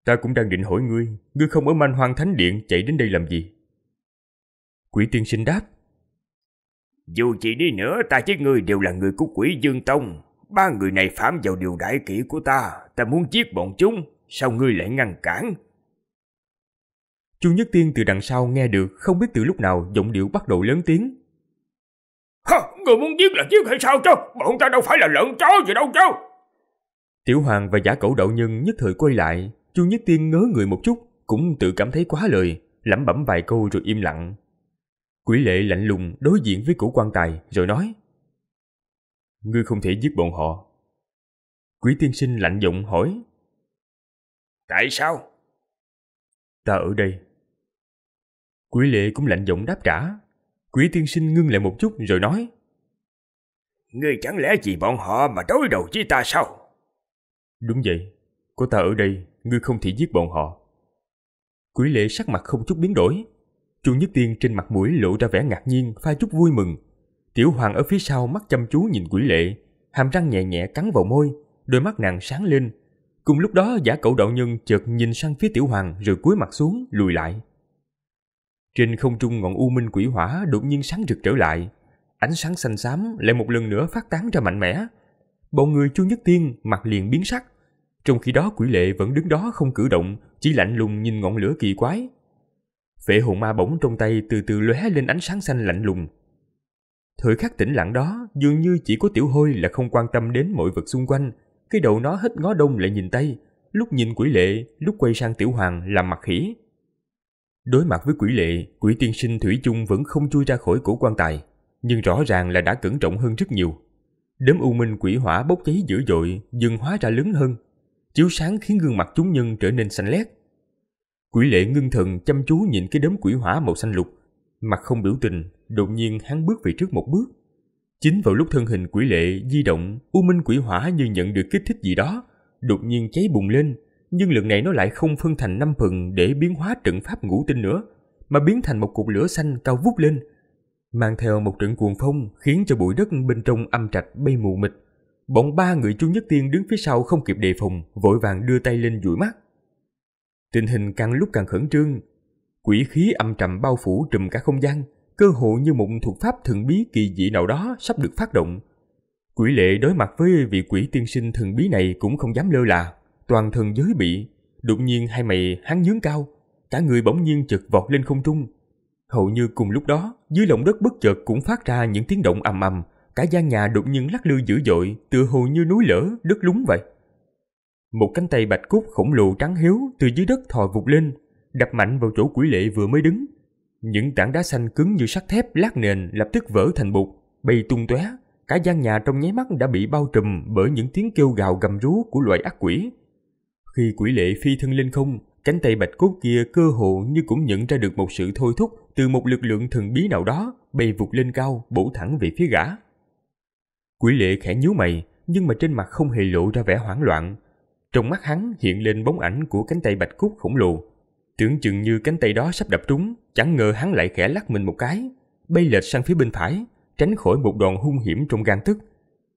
Ta cũng đang định hỏi ngươi, ngươi không ở manh hoang thánh điện chạy đến đây làm gì? Quỷ tiên sinh đáp dù chỉ đi nữa ta với người đều là người của quỷ Dương Tông Ba người này phạm vào điều đại kỷ của ta Ta muốn giết bọn chúng Sao ngươi lại ngăn cản Chu Nhất Tiên từ đằng sau nghe được Không biết từ lúc nào giọng điệu bắt đầu lớn tiếng Hả, người muốn giết là giết hay sao chứ Bọn ta đâu phải là lợn chó gì đâu chứ Tiểu Hoàng và giả cẩu đậu nhân nhất thời quay lại Chu Nhất Tiên ngớ người một chút Cũng tự cảm thấy quá lời Lẩm bẩm vài câu rồi im lặng Quỷ lệ lạnh lùng đối diện với cổ quan tài rồi nói Ngươi không thể giết bọn họ. Quỷ tiên sinh lạnh giọng hỏi Tại sao? Ta ở đây. Quỷ lệ cũng lạnh giọng đáp trả. Quỷ tiên sinh ngưng lại một chút rồi nói Ngươi chẳng lẽ vì bọn họ mà đối đầu với ta sao? Đúng vậy, có ta ở đây, ngươi không thể giết bọn họ. Quỷ lệ sắc mặt không chút biến đổi, Chu Nhất Tiên trên mặt mũi lộ ra vẻ ngạc nhiên, pha chút vui mừng. Tiểu Hoàng ở phía sau mắt chăm chú nhìn quỷ lệ, hàm răng nhẹ nhẹ cắn vào môi, đôi mắt nàng sáng lên. Cùng lúc đó giả cậu đạo nhân chợt nhìn sang phía Tiểu Hoàng rồi cúi mặt xuống, lùi lại. Trên không trung ngọn u minh quỷ hỏa đột nhiên sáng rực trở lại. Ánh sáng xanh xám lại một lần nữa phát tán ra mạnh mẽ. Bọn người Chu Nhất Tiên mặt liền biến sắc. Trong khi đó quỷ lệ vẫn đứng đó không cử động, chỉ lạnh lùng nhìn ngọn lửa kỳ quái, Phệ hồn ma bỗng trong tay từ từ lóe lên ánh sáng xanh lạnh lùng. Thời khắc tĩnh lặng đó, dường như chỉ có tiểu hôi là không quan tâm đến mọi vật xung quanh. Cái đầu nó hết ngó đông lại nhìn tay, lúc nhìn quỷ lệ, lúc quay sang tiểu hoàng làm mặt khỉ. Đối mặt với quỷ lệ, quỷ tiên sinh Thủy chung vẫn không chui ra khỏi cổ quan tài, nhưng rõ ràng là đã cẩn trọng hơn rất nhiều. Đếm u minh quỷ hỏa bốc cháy dữ dội, dừng hóa ra lớn hơn. Chiếu sáng khiến gương mặt chúng nhân trở nên xanh lét, Quỷ lệ ngưng thần chăm chú nhìn cái đốm quỷ hỏa màu xanh lục, mặt không biểu tình, đột nhiên hắn bước về trước một bước. Chính vào lúc thân hình quỷ lệ di động, u minh quỷ hỏa như nhận được kích thích gì đó, đột nhiên cháy bùng lên, nhưng lần này nó lại không phân thành năm phần để biến hóa trận pháp ngũ tinh nữa, mà biến thành một cục lửa xanh cao vút lên, mang theo một trận cuồng phong khiến cho bụi đất bên trong âm trạch bay mù mịt. Bọn ba người Chu Nhất Tiên đứng phía sau không kịp đề phòng, vội vàng đưa tay lên dụi mắt. Tình hình càng lúc càng khẩn trương. Quỷ khí âm trầm bao phủ trùm cả không gian, cơ hồ như một thuật pháp thần bí kỳ dị nào đó sắp được phát động. Quỷ lệ đối mặt với vị quỷ tiên sinh thần bí này cũng không dám lơ là, toàn thân giới bị, đột nhiên hai mày hắn nhướng cao, cả người bỗng nhiên chợt vọt lên không trung. Hầu như cùng lúc đó, dưới lòng đất bất chợt cũng phát ra những tiếng động ầm ầm, cả gian nhà đột nhiên lắc lư dữ dội, tựa hồ như núi lở, đất lún vậy. Một cánh tay bạch cúc khổng lồ trắng hiếu từ dưới đất thò vụt lên, đập mạnh vào chỗ quỷ lệ vừa mới đứng. Những tảng đá xanh cứng như sắt thép lát nền lập tức vỡ thành bột, bay tung tóe. Cả gian nhà trong nháy mắt đã bị bao trùm bởi những tiếng kêu gào gầm rú của loại ác quỷ. Khi quỷ lệ phi thân lên không, cánh tay bạch cốt kia cơ hồ như cũng nhận ra được một sự thôi thúc từ một lực lượng thần bí nào đó bay vụt lên cao bổ thẳng về phía gã. Quỷ lệ khẽ nhíu mày, nhưng mà trên mặt không hề lộ ra vẻ hoảng loạn, trong mắt hắn hiện lên bóng ảnh của cánh tay bạch cúc khổng lồ. Tưởng chừng như cánh tay đó sắp đập trúng, chẳng ngờ hắn lại khẽ lắc mình một cái, bay lệch sang phía bên phải, tránh khỏi một đòn hung hiểm trong gan tức.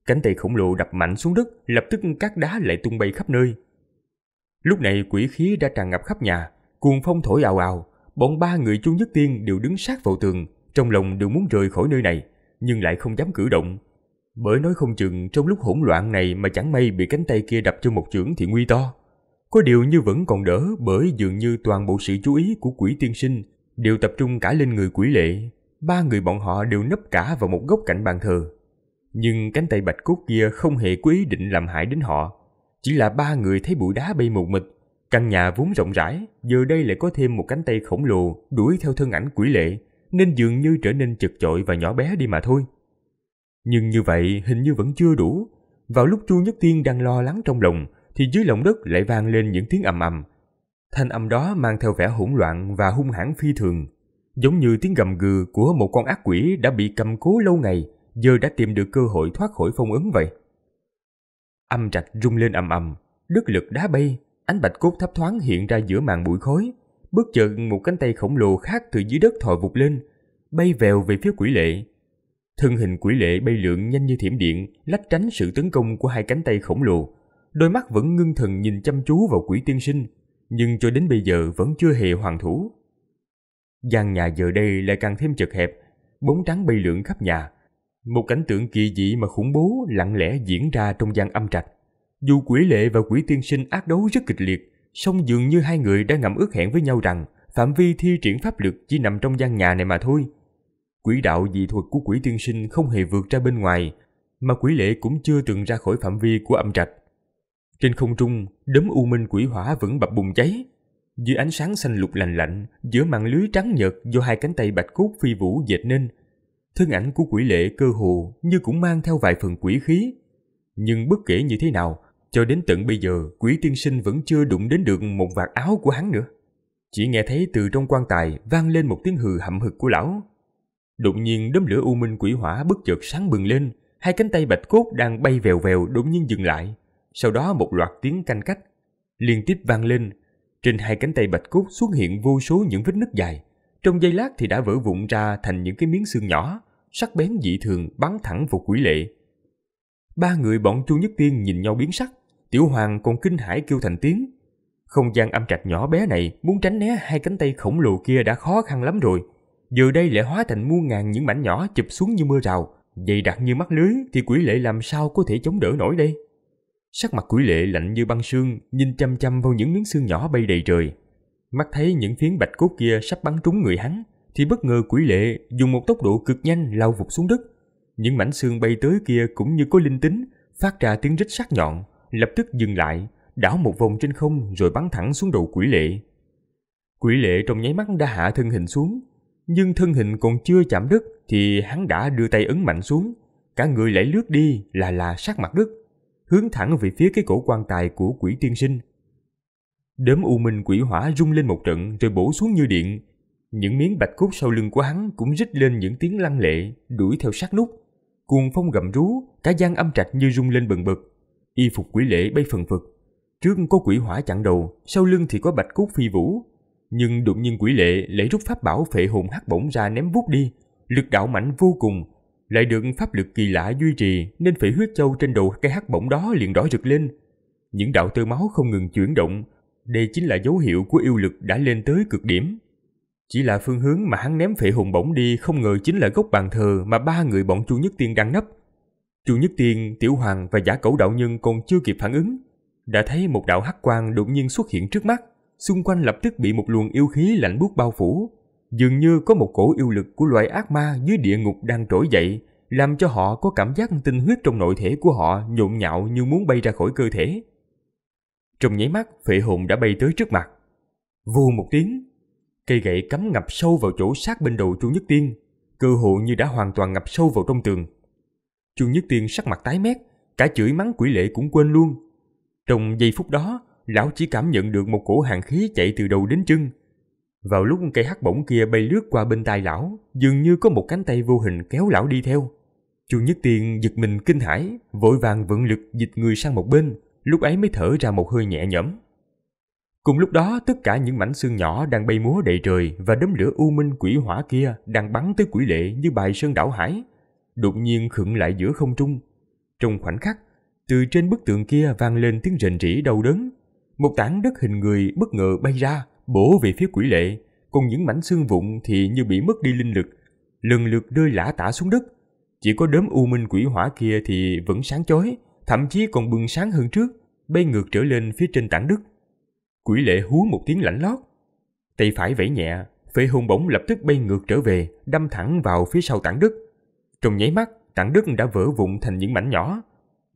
Cánh tay khổng lồ đập mạnh xuống đất, lập tức các đá lại tung bay khắp nơi. Lúc này quỷ khí đã tràn ngập khắp nhà, cuồng phong thổi ào ào, bọn ba người chung nhất tiên đều đứng sát vào tường, trong lòng đều muốn rời khỏi nơi này, nhưng lại không dám cử động, bởi nói không chừng trong lúc hỗn loạn này mà chẳng may bị cánh tay kia đập cho một chưởng thì nguy to. Có điều như vẫn còn đỡ bởi dường như toàn bộ sự chú ý của quỷ tiên sinh đều tập trung cả lên người quỷ lệ. Ba người bọn họ đều nấp cả vào một góc cạnh bàn thờ. Nhưng cánh tay bạch cốt kia không hề có ý định làm hại đến họ. Chỉ là ba người thấy bụi đá bay mù mịt. Căn nhà vốn rộng rãi, giờ đây lại có thêm một cánh tay khổng lồ đuổi theo thân ảnh quỷ lệ, nên dường như trở nên chật chội và nhỏ bé đi mà thôi. Nhưng như vậy hình như vẫn chưa đủ. Vào lúc Chu Nhất Tiên đang lo lắng trong lòng, thì dưới lòng đất lại vang lên những tiếng ầm ầm. Thanh âm đó mang theo vẻ hỗn loạn và hung hãn phi thường, giống như tiếng gầm gừ của một con ác quỷ đã bị cầm cố lâu ngày, giờ đã tìm được cơ hội thoát khỏi phong ấn vậy. Âm trạch rung lên ầm ầm, đất lực đá bay, ánh bạch cốt thấp thoáng hiện ra giữa màn bụi khói. Bất chợt một cánh tay khổng lồ khác từ dưới đất thò vụt lên, bay vèo về phía quỷ lệ, Thân hình quỷ lệ bay lượn nhanh như thiểm điện, lách tránh sự tấn công của hai cánh tay khổng lồ. Đôi mắt vẫn ngưng thần nhìn chăm chú vào quỷ tiên sinh, nhưng cho đến bây giờ vẫn chưa hề hoàn thủ. gian nhà giờ đây lại càng thêm chật hẹp, bóng trắng bay lượn khắp nhà. Một cảnh tượng kỳ dị mà khủng bố lặng lẽ diễn ra trong gian âm trạch. Dù quỷ lệ và quỷ tiên sinh ác đấu rất kịch liệt, song dường như hai người đã ngầm ước hẹn với nhau rằng phạm vi thi triển pháp lực chỉ nằm trong gian nhà này mà thôi – Quỹ đạo dị thuật của quỷ tiên sinh không hề vượt ra bên ngoài, mà quỷ lễ cũng chưa từng ra khỏi phạm vi của âm trạch. Trên không trung, đốm u minh quỷ hỏa vẫn bập bùng cháy. Dưới ánh sáng xanh lục lành lạnh, giữa mạng lưới trắng nhợt do hai cánh tay bạch cốt phi vũ dệt nên, thân ảnh của quỷ lệ cơ hồ như cũng mang theo vài phần quỷ khí. Nhưng bất kể như thế nào, cho đến tận bây giờ quỷ tiên sinh vẫn chưa đụng đến được một vạt áo của hắn nữa. Chỉ nghe thấy từ trong quan tài vang lên một tiếng hừ hậm hực của lão. Đột nhiên đốm lửa u minh quỷ hỏa bất chợt sáng bừng lên, hai cánh tay bạch cốt đang bay vèo vèo đột nhiên dừng lại. Sau đó một loạt tiếng canh cách liên tiếp vang lên. Trên hai cánh tay bạch cốt xuất hiện vô số những vết nứt dài. Trong giây lát thì đã vỡ vụn ra thành những cái miếng xương nhỏ, sắc bén dị thường bắn thẳng vào quỷ lệ. Ba người bọn Chu Nhất Tiên nhìn nhau biến sắc, Tiểu Hoàng còn kinh hãi kêu thành tiếng. Không gian âm trạch nhỏ bé này muốn tránh né hai cánh tay khổng lồ kia đã khó khăn lắm rồi, giờ đây lại hóa thành muôn ngàn những mảnh nhỏ chụp xuống như mưa rào, dày đặc như mắt lưới thì quỷ lệ làm sao có thể chống đỡ nổi đây? Sắc mặt quỷ lệ lạnh như băng sương, nhìn chăm chăm vào những miếng xương nhỏ bay đầy trời. Mắt thấy những phiến bạch cốt kia sắp bắn trúng người hắn, thì bất ngờ quỷ lệ dùng một tốc độ cực nhanh lao vụt xuống đất. Những mảnh xương bay tới kia cũng như có linh tính, phát ra tiếng rít sắc nhọn, lập tức dừng lại, đảo một vòng trên không rồi bắn thẳng xuống đầu quỷ lệ. Quỷ lệ trong nháy mắt đã hạ thân hình xuống, nhưng thân hình còn chưa chạm đất thì hắn đã đưa tay ấn mạnh xuống, cả người lẫy lướt đi là là sát mặt đất, hướng thẳng về phía cái cổ quan tài của quỷ tiên sinh. Đốm u minh quỷ hỏa rung lên một trận rồi bổ xuống như điện. Những miếng bạch cốt sau lưng của hắn cũng rít lên những tiếng lăng lệ, đuổi theo sát nút. Cuồng phong gầm rú, cả gian âm trạch như rung lên bần bật. Y phục quỷ lệ bay phần phật. Trước có quỷ hỏa chặn đầu, sau lưng thì có bạch cốt phi vũ, nhưng đột nhiên quỷ lệ lấy rút pháp bảo phệ hồn hắc bổng ra ném vút đi, lực đạo mạnh vô cùng, lại được pháp lực kỳ lạ duy trì nên phệ huyết châu trên đầu cái hắc bổng đó liền đỏ rực lên. Những đạo tơ máu không ngừng chuyển động, đây chính là dấu hiệu của yêu lực đã lên tới cực điểm. Chỉ là phương hướng mà hắn ném phệ hồn bổng đi không ngờ chính là gốc bàn thờ mà ba người bọn Chu Nhất Tiên đang nấp. Chu Nhất Tiên, Tiểu Hoàng và Giả Cẩu Đạo Nhân còn chưa kịp phản ứng, đã thấy một đạo hắc quang đột nhiên xuất hiện trước mắt xung quanh lập tức bị một luồng yêu khí lạnh buốt bao phủ. Dường như có một cổ yêu lực của loại ác ma dưới địa ngục đang trỗi dậy, làm cho họ có cảm giác tinh huyết trong nội thể của họ nhộn nhạo như muốn bay ra khỏi cơ thể. Trong nháy mắt, phệ hồn đã bay tới trước mặt. Vù một tiếng, cây gậy cắm ngập sâu vào chỗ sát bên đầu Chu Nhất Tiên, cơ hội như đã hoàn toàn ngập sâu vào trong tường. Chu Nhất Tiên sắc mặt tái mét, cả chửi mắng quỷ lệ cũng quên luôn. Trong giây phút đó, lão chỉ cảm nhận được một cỗ hàng khí chạy từ đầu đến chân. Vào lúc cây hắc bổng kia bay lướt qua bên tai lão, dường như có một cánh tay vô hình kéo lão đi theo. Chu Nhất Tiên giật mình kinh hãi, vội vàng vận lực dịch người sang một bên, lúc ấy mới thở ra một hơi nhẹ nhõm. Cùng lúc đó, tất cả những mảnh xương nhỏ đang bay múa đầy trời và đốm lửa u minh quỷ hỏa kia đang bắn tới quỷ lệ như bài sơn đảo hải, đột nhiên khựng lại giữa không trung. Trong khoảnh khắc, từ trên bức tượng kia vang lên tiếng rền rỉ đau đớn, một tảng đất hình người bất ngờ bay ra, bổ về phía quỷ lệ, còn những mảnh xương vụn thì như bị mất đi linh lực, lần lượt rơi lả tả xuống đất. Chỉ có đốm u minh quỷ hỏa kia thì vẫn sáng chói, thậm chí còn bừng sáng hơn trước, bay ngược trở lên phía trên tảng đất. Quỷ lệ hú một tiếng lạnh lót. Tay phải vẫy nhẹ, phệ hồn bổng lập tức bay ngược trở về, đâm thẳng vào phía sau tảng đất. Trong nháy mắt, tảng đất đã vỡ vụn thành những mảnh nhỏ,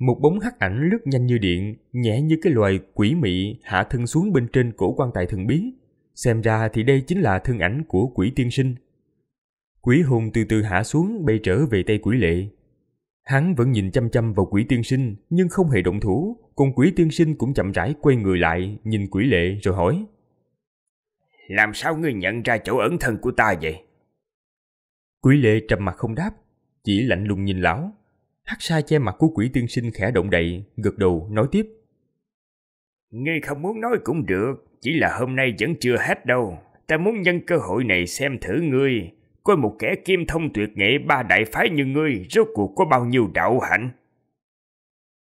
một bóng hắc ảnh lướt nhanh như điện, nhẹ như cái loài quỷ mị hạ thân xuống bên trên cổ quan tài thần bí. Xem ra thì đây chính là thân ảnh của quỷ tiên sinh. Quỷ hùng từ từ hạ xuống bay trở về tay quỷ lệ. Hắn vẫn nhìn chăm chăm vào quỷ tiên sinh nhưng không hề động thủ, còn quỷ tiên sinh cũng chậm rãi quay người lại nhìn quỷ lệ rồi hỏi. Làm sao ngươi nhận ra chỗ ẩn thân của ta vậy? Quỷ lệ trầm mặt không đáp, chỉ lạnh lùng nhìn lão. Hắc sa che mặt của quỷ tiên sinh khẽ động đậy, gật đầu nói tiếp. Ngươi không muốn nói cũng được, chỉ là hôm nay vẫn chưa hết đâu. Ta muốn nhân cơ hội này xem thử ngươi, coi một kẻ kim thông tuyệt nghệ ba đại phái như ngươi rốt cuộc có bao nhiêu đạo hạnh.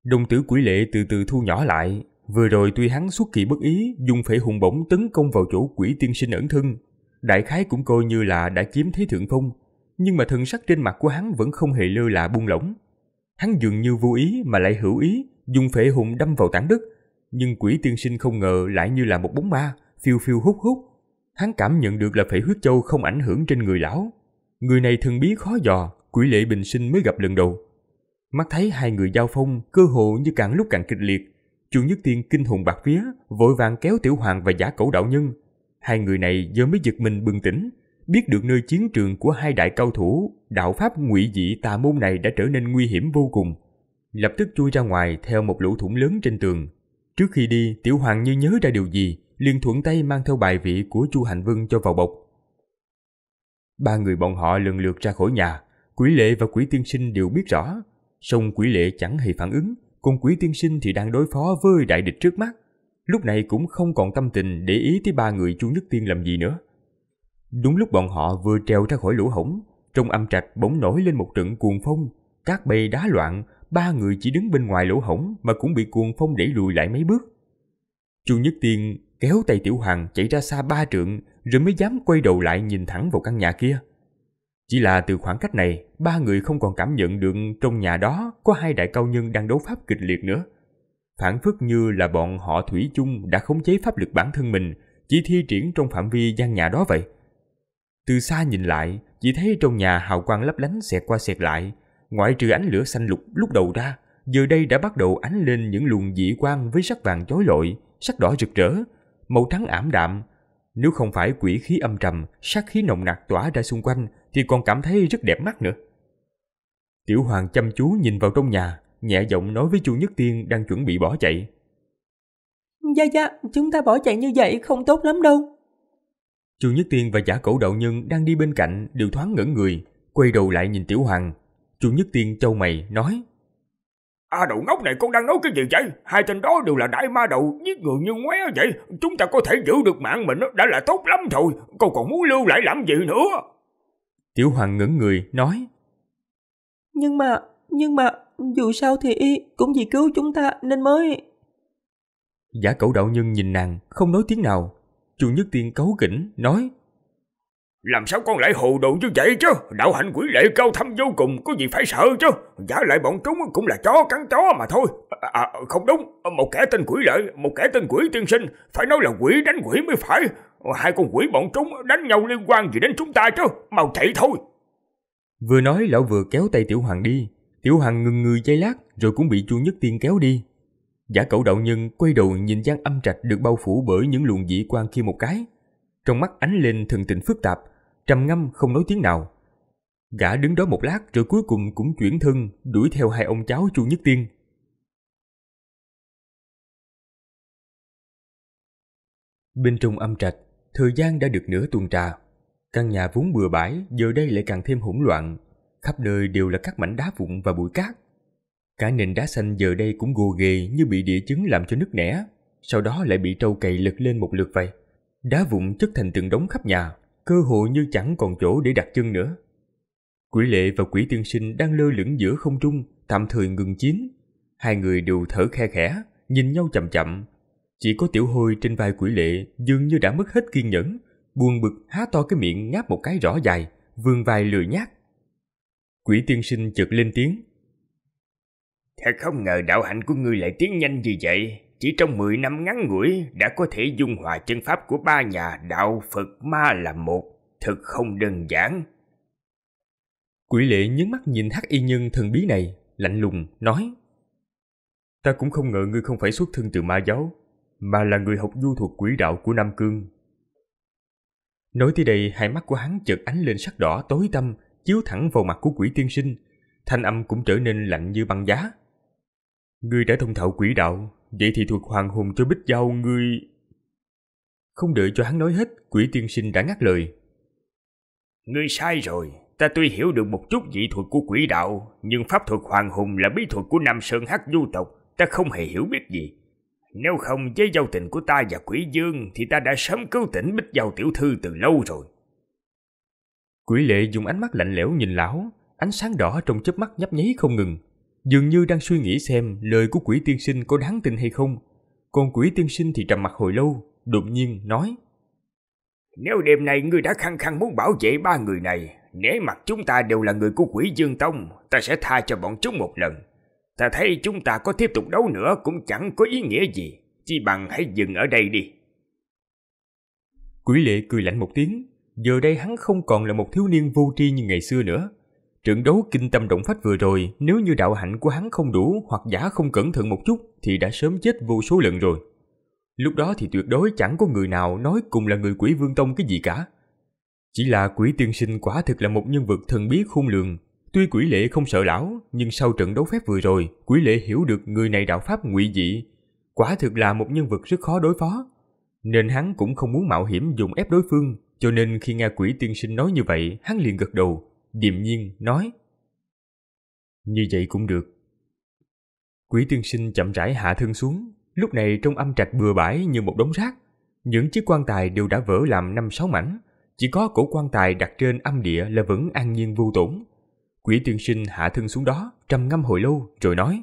Đồng tử quỷ lệ từ từ thu nhỏ lại, vừa rồi tuy hắn xuất kỳ bất ý dùng phệ hùng bổng tấn công vào chỗ quỷ tiên sinh ẩn thân, đại khái cũng coi như là đã chiếm thế thượng phong, nhưng mà thần sắc trên mặt của hắn vẫn không hề lơ là buông lỏng, Hắn dường như vô ý mà lại hữu ý, dùng phệ hùng đâm vào tảng đất. Nhưng quỷ tiên sinh không ngờ lại như là một bóng ma, phiêu phiêu hút hút. Hắn cảm nhận được là phệ huyết châu không ảnh hưởng trên người lão. Người này thường bí khó dò, quỷ lệ bình sinh mới gặp lần đầu. Mắt thấy hai người giao phong, cơ hồ như càng lúc càng kịch liệt. Chu Nhất Tiên kinh hùng bạc vía, vội vàng kéo Tiểu Hoàng và giả cẩu đạo nhân. Hai người này giờ mới giật mình bừng tỉnh, biết được nơi chiến trường của hai đại cao thủ, đạo pháp ngụy dị tà môn này đã trở nên nguy hiểm vô cùng. Lập tức chui ra ngoài theo một lỗ thủng lớn trên tường. Trước khi đi, Tiểu Hoàng như nhớ ra điều gì, liền thuận tay mang theo bài vị của Chu Hành Vân cho vào bọc. Ba người bọn họ lần lượt ra khỏi nhà, quỷ lệ và quỷ tiên sinh đều biết rõ. Song quỷ lệ chẳng hề phản ứng, còn quỷ tiên sinh thì đang đối phó với đại địch trước mắt. Lúc này cũng không còn tâm tình để ý tới ba người Chu Nhất Tiên làm gì nữa. Đúng lúc bọn họ vừa trèo ra khỏi lũ hổng, trong âm trạch bỗng nổi lên một trận cuồng phong, cát bay đá loạn, ba người chỉ đứng bên ngoài lỗ hổng mà cũng bị cuồng phong đẩy lùi lại mấy bước. Chu Nhất Tiên kéo tay Tiểu Hoàng chạy ra xa ba trượng rồi mới dám quay đầu lại nhìn thẳng vào căn nhà kia. Chỉ là từ khoảng cách này, ba người không còn cảm nhận được trong nhà đó có hai đại cao nhân đang đấu pháp kịch liệt nữa. Phản phức như là bọn họ thủy chung đã khống chế pháp lực bản thân mình, chỉ thi triển trong phạm vi gian nhà đó vậy. Từ xa nhìn lại, chỉ thấy trong nhà hào quang lấp lánh xẹt qua xẹt lại, ngoại trừ ánh lửa xanh lục lúc đầu ra, giờ đây đã bắt đầu ánh lên những luồng dị quang với sắc vàng chói lọi, sắc đỏ rực rỡ, màu trắng ảm đạm. Nếu không phải quỷ khí âm trầm, sắc khí nồng nặc tỏa ra xung quanh thì còn cảm thấy rất đẹp mắt nữa. Tiểu Hoàng chăm chú nhìn vào trong nhà, nhẹ giọng nói với Chu Nhất Tiên đang chuẩn bị bỏ chạy. Gia dạ, Gia, dạ, chúng ta bỏ chạy như vậy không tốt lắm đâu. Chu Nhất Tiên và giả cổ đạo nhân đang đi bên cạnh đều thoáng ngẩn người, quay đầu lại nhìn Tiểu Hoàng. Chu Nhất Tiên châu mày nói: "A à, đầu ngốc này con đang nói cái gì vậy? Hai tên đó đều là đại ma đầu, giết người như ngoé vậy, chúng ta có thể giữ được mạng mình đã là tốt lắm rồi, con còn muốn lưu lại làm gì nữa?" Tiểu Hoàng ngẩn người nói: "Nhưng mà, nhưng mà dù sao thì y cũng vì cứu chúng ta nên mới." Giả cổ đạo nhân nhìn nàng, không nói tiếng nào, Chu Nhất Tiên cấu kỉnh, nói Làm sao con lại hồ đồ như vậy chứ Đạo hạnh quỷ lệ cao thâm vô cùng Có gì phải sợ chứ Giả lại bọn chúng cũng là chó cắn chó mà thôi à, à, Không đúng Một kẻ tên quỷ lệ Một kẻ tên quỷ tiên sinh Phải nói là quỷ đánh quỷ mới phải Hai con quỷ bọn chúng đánh nhau liên quan gì đến chúng ta chứ Mau chạy thôi Vừa nói lão vừa kéo tay Tiểu Hoàng đi Tiểu Hoàng ngừng người giây lát Rồi cũng bị Chu Nhất Tiên kéo đi Giả cẩu đạo nhân quay đầu nhìn gian âm trạch được bao phủ bởi những luồng dĩ quan kia một cái. Trong mắt ánh lên thần tình phức tạp, trầm ngâm không nói tiếng nào. Gã đứng đó một lát rồi cuối cùng cũng chuyển thân đuổi theo hai ông cháu Chu Nhất Tiên. Bên trong âm trạch, thời gian đã được nửa tuần trà. Căn nhà vốn bừa bãi giờ đây lại càng thêm hỗn loạn, khắp nơi đều là các mảnh đá vụn và bụi cát. Cả nền đá xanh giờ đây cũng gồ ghề như bị địa chứng làm cho nứt nẻ, sau đó lại bị trâu cày lật lên một lượt vậy. Đá vụn chất thành từng đống khắp nhà, cơ hồ như chẳng còn chỗ để đặt chân nữa. Quỷ lệ và quỷ tiên sinh đang lơ lửng giữa không trung, tạm thời ngừng chiến. Hai người đều thở khe khẽ, nhìn nhau chậm chậm. Chỉ có tiểu hôi trên vai quỷ lệ dường như đã mất hết kiên nhẫn, buồn bực há to cái miệng ngáp một cái rõ dài, vương vai lười nhác. Quỷ tiên sinh chợt lên tiếng, Thật không ngờ đạo hạnh của ngươi lại tiến nhanh như vậy. Chỉ trong 10 năm ngắn ngủi đã có thể dung hòa chân pháp của ba nhà đạo Phật ma là một. Thực không đơn giản. Quỷ lệ nhấn mắt nhìn hắc y nhân thần bí này, lạnh lùng, nói. Ta cũng không ngờ ngươi không phải xuất thân từ ma giáo, mà là người học du thuộc quỷ đạo của Nam Cương. Nói tới đây, hai mắt của hắn chợt ánh lên sắc đỏ tối tăm, chiếu thẳng vào mặt của quỷ tiên sinh. Thanh âm cũng trở nên lạnh như băng giá. Ngươi đã thông thạo quỷ đạo, vậy thì thuộc hoàng hùng cho Bích Giao ngươi... Không đợi cho hắn nói hết, quỷ tiên sinh đã ngắt lời. Ngươi sai rồi, ta tuy hiểu được một chút dị thuật của quỷ đạo, nhưng pháp thuật hoàng hùng là bí thuật của Nam Sơn Hắc Du tộc, ta không hề hiểu biết gì. Nếu không với giao tình của ta và quỷ dương thì ta đã sớm cứu tỉnh Bích Giao Tiểu Thư từ lâu rồi. Quỷ lệ dùng ánh mắt lạnh lẽo nhìn lão, ánh sáng đỏ trong chớp mắt nhấp nháy không ngừng, dường như đang suy nghĩ xem lời của quỷ tiên sinh có đáng tin hay không. Còn quỷ tiên sinh thì trầm mặt hồi lâu, đột nhiên nói. Nếu đêm nay ngươi đã khăng khăng muốn bảo vệ ba người này, nể mặt chúng ta đều là người của quỷ Dương Tông, ta sẽ tha cho bọn chúng một lần. Ta thấy chúng ta có tiếp tục đấu nữa cũng chẳng có ý nghĩa gì, chi bằng hãy dừng ở đây đi. Quỷ lệ cười lạnh một tiếng, giờ đây hắn không còn là một thiếu niên vô tri như ngày xưa nữa, Trận đấu kinh tâm động phách vừa rồi, nếu như đạo hạnh của hắn không đủ hoặc giả không cẩn thận một chút thì đã sớm chết vô số lần rồi. Lúc đó thì tuyệt đối chẳng có người nào nói cùng là người quỷ vương tông cái gì cả. Chỉ là quỷ tiên sinh quả thực là một nhân vật thần bí khôn lường. Tuy quỷ lệ không sợ lão, nhưng sau trận đấu phép vừa rồi, quỷ lệ hiểu được người này đạo pháp ngụy dị. Quả thực là một nhân vật rất khó đối phó. Nên hắn cũng không muốn mạo hiểm dùng ép đối phương, cho nên khi nghe quỷ tiên sinh nói như vậy, hắn liền gật đầu, điềm nhiên nói Như vậy cũng được. Quỷ tiên sinh chậm rãi hạ thân xuống, lúc này trong âm trạch bừa bãi như một đống rác. Những chiếc quan tài đều đã vỡ làm năm sáu mảnh, chỉ có cổ quan tài đặt trên âm địa là vẫn an nhiên vô tổn. Quỷ tiên sinh hạ thân xuống đó, trầm ngâm hồi lâu rồi nói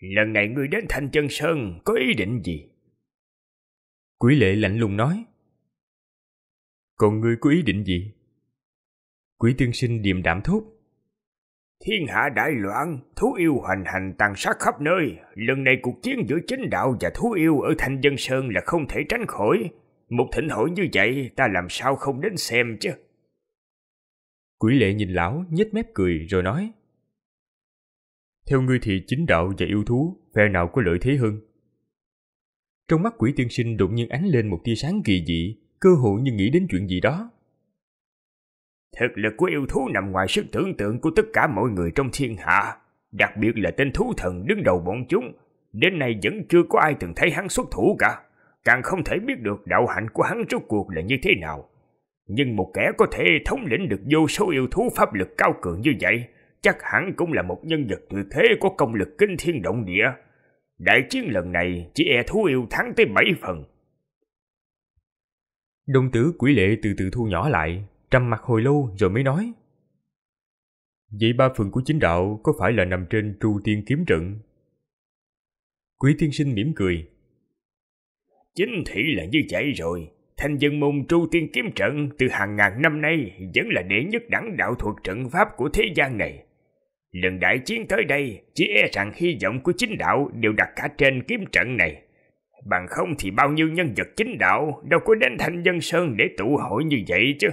Lần này ngươi đến thành chân sơn có ý định gì? Quỷ lệ lạnh lùng nói Còn ngươi có ý định gì? Quỷ tiên sinh điềm đạm thốt. Thiên hạ đại loạn, thú yêu hoành hành tàn sát khắp nơi. Lần này cuộc chiến giữa chính đạo và thú yêu ở Thanh Dân Sơn là không thể tránh khỏi. Một thỉnh hội như vậy ta làm sao không đến xem chứ. Quỷ lệ nhìn lão nhếch mép cười rồi nói. Theo ngươi thì chính đạo và yêu thú, phe nào có lợi thế hơn? Trong mắt quỷ tiên sinh đột nhiên ánh lên một tia sáng kỳ dị, cơ hội như nghĩ đến chuyện gì đó. Thực lực của yêu thú nằm ngoài sức tưởng tượng của tất cả mọi người trong thiên hạ, đặc biệt là tên thú thần đứng đầu bọn chúng. Đến nay vẫn chưa có ai từng thấy hắn xuất thủ cả, càng không thể biết được đạo hạnh của hắn rốt cuộc là như thế nào. Nhưng một kẻ có thể thống lĩnh được vô số yêu thú pháp lực cao cường như vậy, chắc hẳn cũng là một nhân vật tuyệt thế có công lực kinh thiên động địa. Đại chiến lần này chỉ e thú yêu thắng tới 7 phần. Đồng tử quỷ lệ từ từ thu nhỏ lại, trầm mặt hồi lâu rồi mới nói. Vậy ba phần của chính đạo có phải là nằm trên tru tiên kiếm trận? Quý tiên sinh mỉm cười. Chính thị là như vậy rồi. thanh dân môn tru tiên kiếm trận từ hàng ngàn năm nay vẫn là đệ nhất đẳng đạo thuật trận pháp của thế gian này. Lần đại chiến tới đây, chỉ e rằng hy vọng của chính đạo đều đặt cả trên kiếm trận này. Bằng không thì bao nhiêu nhân vật chính đạo đâu có đến thanh dân sơn để tụ hội như vậy chứ.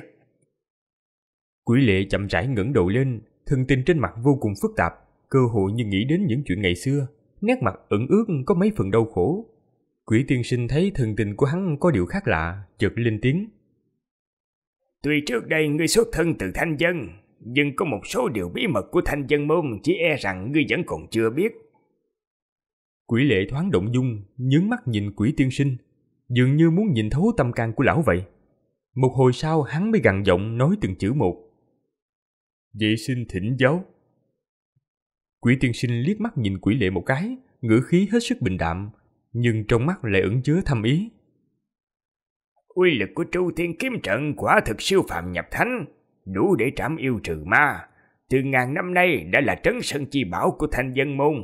Quỷ lệ chậm rãi ngẩng đầu lên, thần tình trên mặt vô cùng phức tạp, cơ hồ như nghĩ đến những chuyện ngày xưa, nét mặt ẩn ước có mấy phần đau khổ. Quỷ tiên sinh thấy thần tình của hắn có điều khác lạ, chợt lên tiếng. Tuy trước đây ngươi xuất thân từ thanh dân, nhưng có một số điều bí mật của thanh dân môn chỉ e rằng ngươi vẫn còn chưa biết. Quỷ lệ thoáng động dung, nhướng mắt nhìn quỷ tiên sinh, dường như muốn nhìn thấu tâm can của lão vậy. Một hồi sau hắn mới gằn giọng nói từng chữ một vậy xin thỉnh giáo quỷ tiên sinh liếc mắt nhìn quỷ lệ một cái ngữ khí hết sức bình đạm nhưng trong mắt lại ẩn chứa thâm ý uy lực của tru thiên kiếm trận quả thực siêu phàm nhập thánh đủ để trảm yêu trừ ma từ ngàn năm nay đã là trấn sân chi bảo của thanh dân môn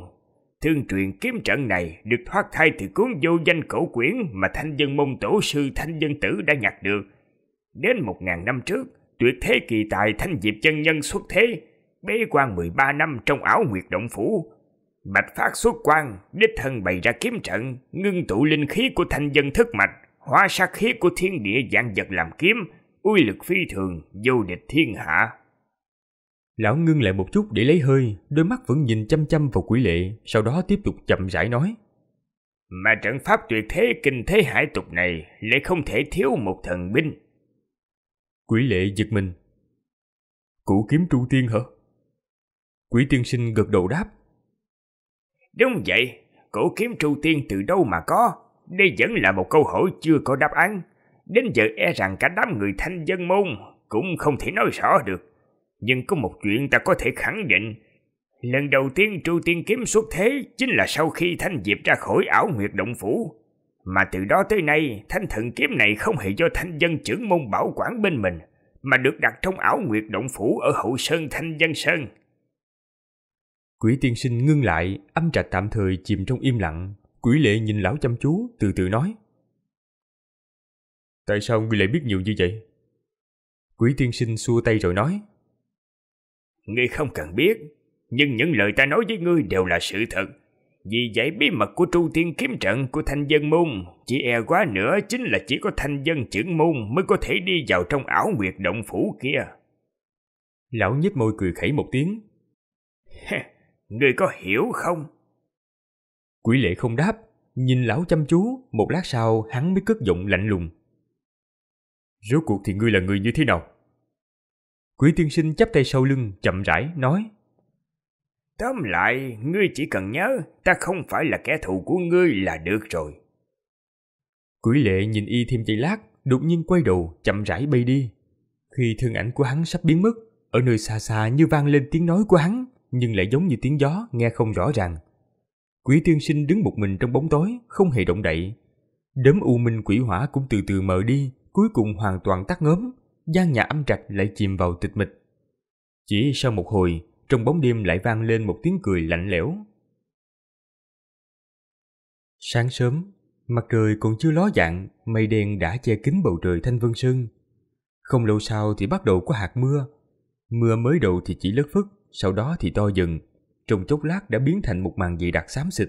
thương truyền kiếm trận này được thoát thai từ cuốn vô danh cổ quyển mà thanh dân môn tổ sư thanh dân tử đã nhặt được đến một ngàn năm trước tuyệt thế kỳ tài thanh diệp chân nhân xuất thế, bế quan 13 năm trong áo nguyệt động phủ. Bạch phát xuất quan, đích thân bày ra kiếm trận, ngưng tụ linh khí của thanh dân thất mạch, hóa sát khí của thiên địa dạng vật làm kiếm, uy lực phi thường, vô địch thiên hạ. Lão ngưng lại một chút để lấy hơi, đôi mắt vẫn nhìn chăm chăm vào quỷ lệ, sau đó tiếp tục chậm rãi nói. Mà trận pháp tuyệt thế kinh thế hải tục này lại không thể thiếu một thần binh. Quỷ lệ giật mình. Cụ kiếm tru tiên hả? Quỷ tiên sinh gật đầu đáp. Đúng vậy, cổ kiếm tru tiên từ đâu mà có? Đây vẫn là một câu hỏi chưa có đáp án. Đến giờ e rằng cả đám người thanh dân môn cũng không thể nói rõ được. Nhưng có một chuyện ta có thể khẳng định. Lần đầu tiên tru tiên kiếm xuất thế chính là sau khi thanh diệp ra khỏi ảo nguyệt động phủ. Mà từ đó tới nay, thanh thần kiếm này không hề do thanh dân trưởng môn bảo quản bên mình, mà được đặt trong ảo nguyệt động phủ ở hậu sơn thanh dân sơn. Quỷ tiên sinh ngưng lại, âm trạch tạm thời chìm trong im lặng. Quỷ lệ nhìn lão chăm chú, từ từ nói. Tại sao ngươi lại biết nhiều như vậy? Quỷ tiên sinh xua tay rồi nói. Ngươi không cần biết, nhưng những lời ta nói với ngươi đều là sự thật, vì vậy bí mật của tru tiên kiếm trận của thanh dân môn Chỉ e quá nữa chính là chỉ có thanh dân trưởng môn Mới có thể đi vào trong ảo nguyệt động phủ kia Lão nhếch môi cười khẩy một tiếng ngươi có hiểu không? Quỷ lệ không đáp Nhìn lão chăm chú Một lát sau hắn mới cất giọng lạnh lùng Rốt cuộc thì ngươi là người như thế nào? Quỷ tiên sinh chắp tay sau lưng chậm rãi nói Tóm lại, ngươi chỉ cần nhớ ta không phải là kẻ thù của ngươi là được rồi. Quỷ lệ nhìn y thêm giây lát, đột nhiên quay đầu, chậm rãi bay đi. Khi thương ảnh của hắn sắp biến mất, ở nơi xa xa như vang lên tiếng nói của hắn, nhưng lại giống như tiếng gió nghe không rõ ràng. Quỷ tiên sinh đứng một mình trong bóng tối, không hề động đậy. Đốm u minh quỷ hỏa cũng từ từ mờ đi, cuối cùng hoàn toàn tắt ngớm, gian nhà âm trạch lại chìm vào tịch mịch. Chỉ sau một hồi, trong bóng đêm lại vang lên một tiếng cười lạnh lẽo. Sáng sớm, mặt trời còn chưa ló dạng, mây đen đã che kín bầu trời thanh vân sơn. Không lâu sau thì bắt đầu có hạt mưa. Mưa mới đầu thì chỉ lất phất, sau đó thì to dần, trong chốc lát đã biến thành một màn dị đặc xám xịt.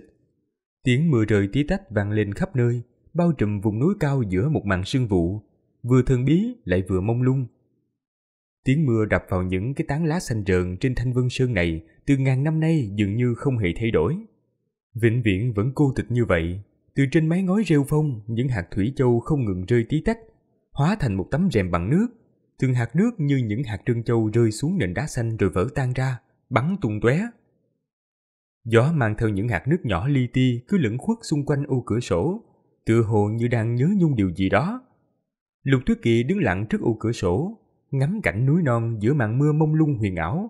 Tiếng mưa rơi tí tách vang lên khắp nơi, bao trùm vùng núi cao giữa một màn sương vụ, vừa thần bí lại vừa mông lung, Tiếng mưa đập vào những cái tán lá xanh rờn trên thanh vân sơn này từ ngàn năm nay dường như không hề thay đổi. Vĩnh viễn vẫn cô tịch như vậy, từ trên mái ngói rêu phong, những hạt thủy châu không ngừng rơi tí tách, hóa thành một tấm rèm bằng nước. Từng hạt nước như những hạt trân châu rơi xuống nền đá xanh rồi vỡ tan ra, bắn tung tóe. Gió mang theo những hạt nước nhỏ li ti cứ lững khuất xung quanh ô cửa sổ, tựa hồ như đang nhớ nhung điều gì đó. Lục Tuyết Kỳ đứng lặng trước ô cửa sổ, ngắm cảnh núi non giữa màn mưa mông lung huyền ảo.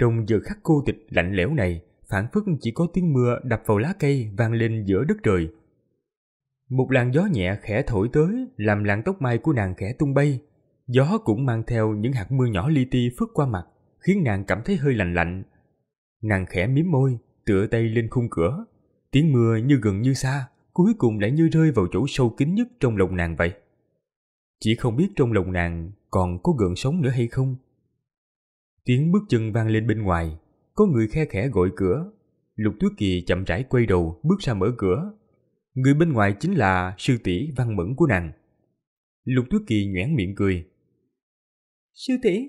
Trong giờ khắc cô tịch lạnh lẽo này, phản phất chỉ có tiếng mưa đập vào lá cây vang lên giữa đất trời. Một làn gió nhẹ khẽ thổi tới, làm làn tóc mai của nàng khẽ tung bay. Gió cũng mang theo những hạt mưa nhỏ li ti phất qua mặt, khiến nàng cảm thấy hơi lạnh lạnh. Nàng khẽ miếm môi, tựa tay lên khung cửa. Tiếng mưa như gần như xa, cuối cùng lại như rơi vào chỗ sâu kín nhất trong lòng nàng vậy. Chỉ không biết trong lòng nàng còn có gượng sống nữa hay không? Tiếng bước chân vang lên bên ngoài, có người khe khẽ gọi cửa. Lục Tuyết Kỳ chậm rãi quay đầu bước ra mở cửa. Người bên ngoài chính là sư tỷ văn mẫn của nàng. Lục Tuyết Kỳ nhoẻn miệng cười. Sư tỷ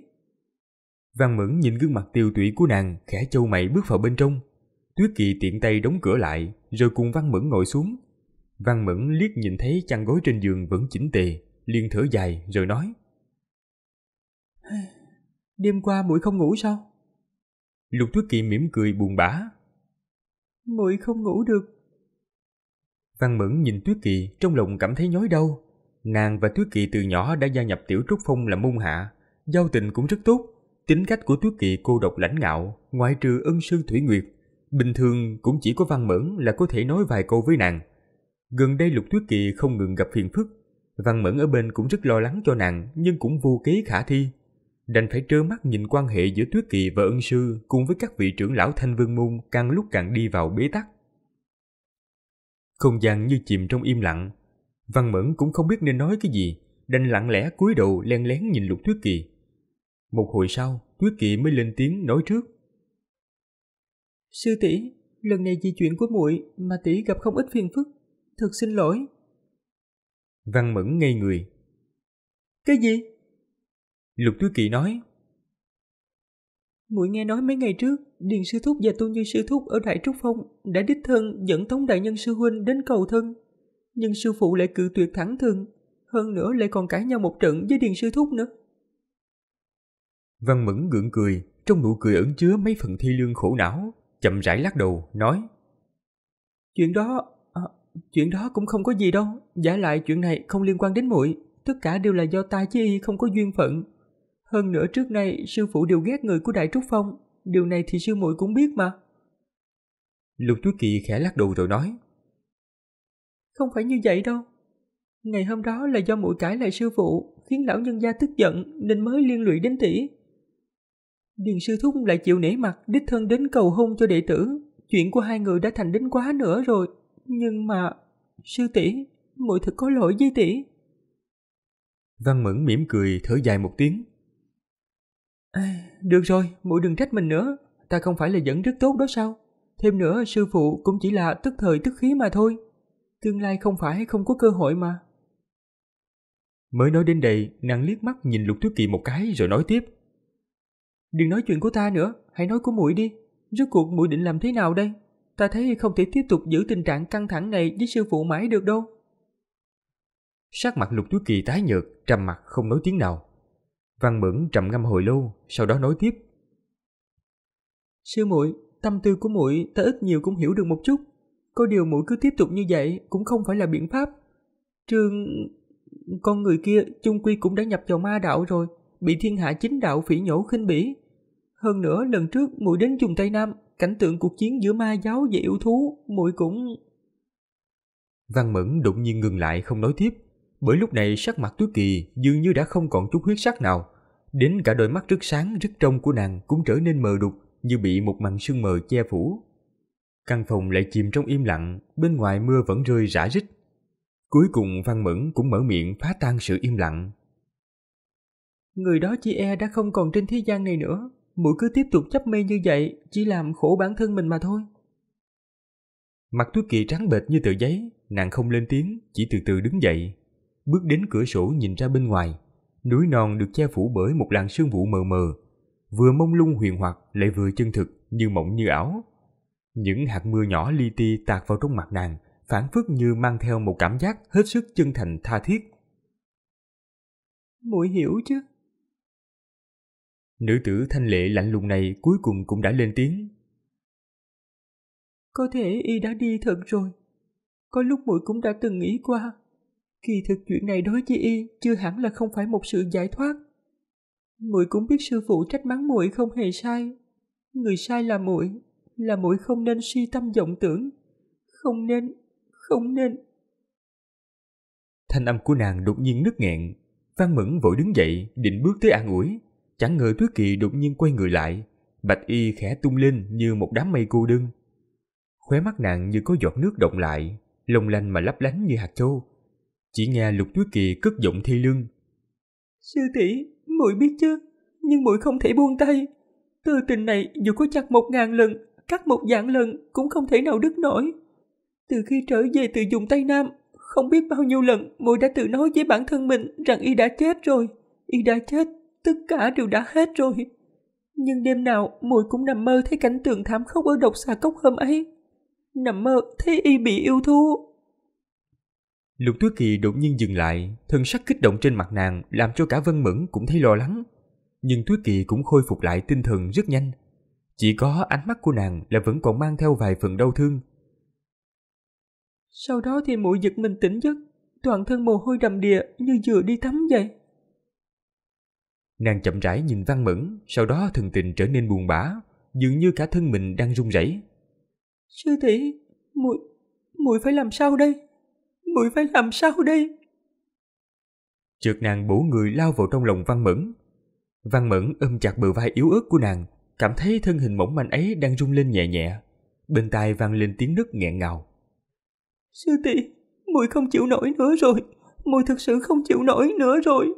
Văn Mẫn nhìn gương mặt tiêu tụy của nàng, khẽ châu mày bước vào bên trong. Tuyết Kỳ tiện tay đóng cửa lại, rồi cùng Văn Mẫn ngồi xuống. Văn Mẫn liếc nhìn thấy chăn gối trên giường vẫn chỉnh tề, liền thở dài rồi nói: Đêm qua muội không ngủ sao? Lục Tuyết Kỳ mỉm cười buồn bã. Muội không ngủ được. Văn Mẫn nhìn Tuyết Kỳ trong lòng cảm thấy nhói đau. Nàng và Tuyết Kỳ từ nhỏ đã gia nhập Tiểu Trúc Phong làm môn hạ, giao tình cũng rất tốt. Tính cách của Tuyết Kỳ cô độc lãnh ngạo, ngoại trừ ân sư Thủy Nguyệt. Bình thường cũng chỉ có Văn Mẫn là có thể nói vài câu với nàng. Gần đây Lục Tuyết Kỳ không ngừng gặp phiền phức. Văn Mẫn ở bên cũng rất lo lắng cho nàng nhưng cũng vô kế khả thi đành phải trơ mắt nhìn quan hệ giữa Tuyết Kỳ và ân sư cùng với các vị trưởng lão Thanh Vương Môn càng lúc càng đi vào bế tắc. Không gian như chìm trong im lặng, Văn Mẫn cũng không biết nên nói cái gì, đành lặng lẽ cúi đầu len lén nhìn Lục Tuyết Kỳ. Một hồi sau, Tuyết Kỳ mới lên tiếng nói trước. Sư tỷ, lần này vì chuyện của muội mà tỷ gặp không ít phiền phức, thật xin lỗi. Văn Mẫn ngây người. Cái gì? Lục Tứ Kỳ nói. Muội nghe nói mấy ngày trước, Điền Sư Thúc và Tôn Như Sư Thúc ở Đại Trúc Phong đã đích thân dẫn Tống Đại Nhân Sư Huynh đến cầu thân. Nhưng sư phụ lại cự tuyệt thẳng thường hơn nữa lại còn cãi nhau một trận với Điền Sư Thúc nữa. Văn Mẫn gượng cười, trong nụ cười ẩn chứa mấy phần thi lương khổ não, chậm rãi lắc đầu, nói Chuyện đó, à, chuyện đó cũng không có gì đâu, giả lại chuyện này không liên quan đến muội tất cả đều là do ta chứ y không có duyên phận, hơn nữa trước nay sư phụ đều ghét người của Đại Trúc Phong, điều này thì sư muội cũng biết mà. Lục Tuyết Kỳ khẽ lắc đầu rồi nói. Không phải như vậy đâu. Ngày hôm đó là do muội cãi lại sư phụ, khiến lão nhân gia tức giận nên mới liên lụy đến tỷ. Điền sư thúc lại chịu nể mặt đích thân đến cầu hôn cho đệ tử. Chuyện của hai người đã thành đến quá nữa rồi. Nhưng mà... Sư tỷ, muội thật có lỗi với tỷ. Văn Mẫn mỉm cười thở dài một tiếng. Được rồi, mũi đừng trách mình nữa, ta không phải là dẫn rất tốt đó sao? Thêm nữa, sư phụ cũng chỉ là tức thời tức khí mà thôi. Tương lai không phải không có cơ hội mà. Mới nói đến đây, nàng liếc mắt nhìn Lục Tuyết Kỳ một cái rồi nói tiếp. Đừng nói chuyện của ta nữa, hãy nói của mũi đi. Rốt cuộc mũi định làm thế nào đây? Ta thấy không thể tiếp tục giữ tình trạng căng thẳng này với sư phụ mãi được đâu. Sắc mặt Lục Tuyết Kỳ tái nhợt, trầm mặt không nói tiếng nào. Văn Mẫn trầm ngâm hồi lâu, sau đó nói tiếp. Sư muội, tâm tư của muội ta ít nhiều cũng hiểu được một chút. Có điều muội cứ tiếp tục như vậy cũng không phải là biện pháp. Trương... Con người kia chung quy cũng đã nhập vào ma đạo rồi, bị thiên hạ chính đạo phỉ nhổ khinh bỉ. Hơn nữa lần trước muội đến vùng Tây Nam, cảnh tượng cuộc chiến giữa ma giáo và yêu thú, muội cũng... Văn Mẫn đột nhiên ngừng lại không nói tiếp, bởi lúc này sắc mặt Tuyết Kỳ dường như đã không còn chút huyết sắc nào. Đến cả đôi mắt rất sáng rất trong của nàng cũng trở nên mờ đục như bị một màn sương mờ che phủ. Căn phòng lại chìm trong im lặng, bên ngoài mưa vẫn rơi rã rích Cuối cùng Văn Mẫn cũng mở miệng phá tan sự im lặng. Người đó chị e đã không còn trên thế gian này nữa, muội cứ tiếp tục chấp mê như vậy chỉ làm khổ bản thân mình mà thôi. Mặt Tuyết Kỳ trắng bệch như tờ giấy, nàng không lên tiếng, chỉ từ từ đứng dậy, bước đến cửa sổ nhìn ra bên ngoài, núi non được che phủ bởi một làn sương vụ mờ mờ, vừa mông lung huyền hoặc lại vừa chân thực như mộng như ảo. Những hạt mưa nhỏ li ti tạt vào trong mặt nàng, phản phất như mang theo một cảm giác hết sức chân thành tha thiết. Muội hiểu chứ? Nữ tử thanh lệ lạnh lùng này cuối cùng cũng đã lên tiếng. Có thể y đã đi thật rồi. Có lúc muội cũng đã từng nghĩ qua, Kỳ thực chuyện này đối với y chưa hẳn là không phải một sự giải thoát. Muội cũng biết sư phụ trách mắng muội không hề sai. Người sai là muội, là muội không nên suy tâm vọng tưởng. Không nên, không nên. Thanh âm của nàng đột nhiên nứt nghẹn. phan Mẫn vội đứng dậy, định bước tới an ủi. Chẳng ngờ Tuyết Kỳ đột nhiên quay người lại. Bạch y khẽ tung lên như một đám mây cô đơn. Khóe mắt nàng như có giọt nước động lại, long lanh mà lấp lánh như hạt châu chỉ nghe Lục Tuyết Kỳ cất giọng thi lương. Sư tỷ, muội biết chứ, nhưng muội không thể buông tay. Từ tình này dù có chặt một ngàn lần, cắt một vạn lần cũng không thể nào đứt nổi. Từ khi trở về từ dùng Tây Nam, không biết bao nhiêu lần muội đã tự nói với bản thân mình rằng y đã chết rồi. Y đã chết, tất cả đều đã hết rồi. Nhưng đêm nào muội cũng nằm mơ thấy cảnh tượng thảm khốc ở độc xà cốc hôm ấy. Nằm mơ thấy y bị yêu thua. Lục Tuyết Kỳ đột nhiên dừng lại, thân sắc kích động trên mặt nàng làm cho cả Vân Mẫn cũng thấy lo lắng. Nhưng Tuyết Kỳ cũng khôi phục lại tinh thần rất nhanh. Chỉ có ánh mắt của nàng là vẫn còn mang theo vài phần đau thương. Sau đó thì mụ giật mình tỉnh giấc, toàn thân mồ hôi đầm đìa như vừa đi tắm vậy. Nàng chậm rãi nhìn Văn Mẫn, sau đó thần tình trở nên buồn bã, dường như cả thân mình đang run rẩy. Sư tỷ, muội muội phải làm sao đây? muội phải làm sao đây trượt nàng bổ người lao vào trong lòng văn mẫn văn mẫn ôm chặt bờ vai yếu ớt của nàng cảm thấy thân hình mỏng manh ấy đang rung lên nhẹ nhẹ bên tai vang lên tiếng nấc nghẹn ngào sư tỷ muội không chịu nổi nữa rồi muội thực sự không chịu nổi nữa rồi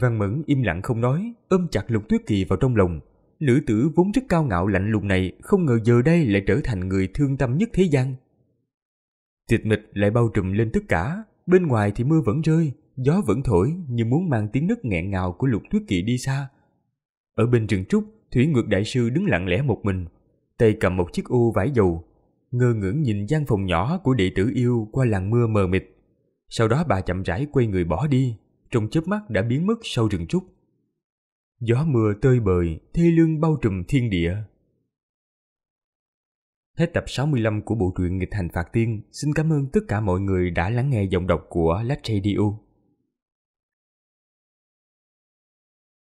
văn mẫn im lặng không nói ôm chặt lục tuyết kỳ vào trong lòng nữ tử vốn rất cao ngạo lạnh lùng này không ngờ giờ đây lại trở thành người thương tâm nhất thế gian Tịch mịch lại bao trùm lên tất cả, bên ngoài thì mưa vẫn rơi, gió vẫn thổi như muốn mang tiếng nấc nghẹn ngào của lục tuyết kỵ đi xa. Ở bên rừng trúc, Thủy Ngược Đại Sư đứng lặng lẽ một mình, tay cầm một chiếc ô vải dầu, ngơ ngẩn nhìn gian phòng nhỏ của đệ tử yêu qua làn mưa mờ mịt. Sau đó bà chậm rãi quay người bỏ đi, trong chớp mắt đã biến mất sau rừng trúc. Gió mưa tơi bời, thê lương bao trùm thiên địa, Hết tập 65 của bộ truyện Nghịch Hành Phạt Tiên. Xin cảm ơn tất cả mọi người đã lắng nghe giọng đọc của Lách Radio.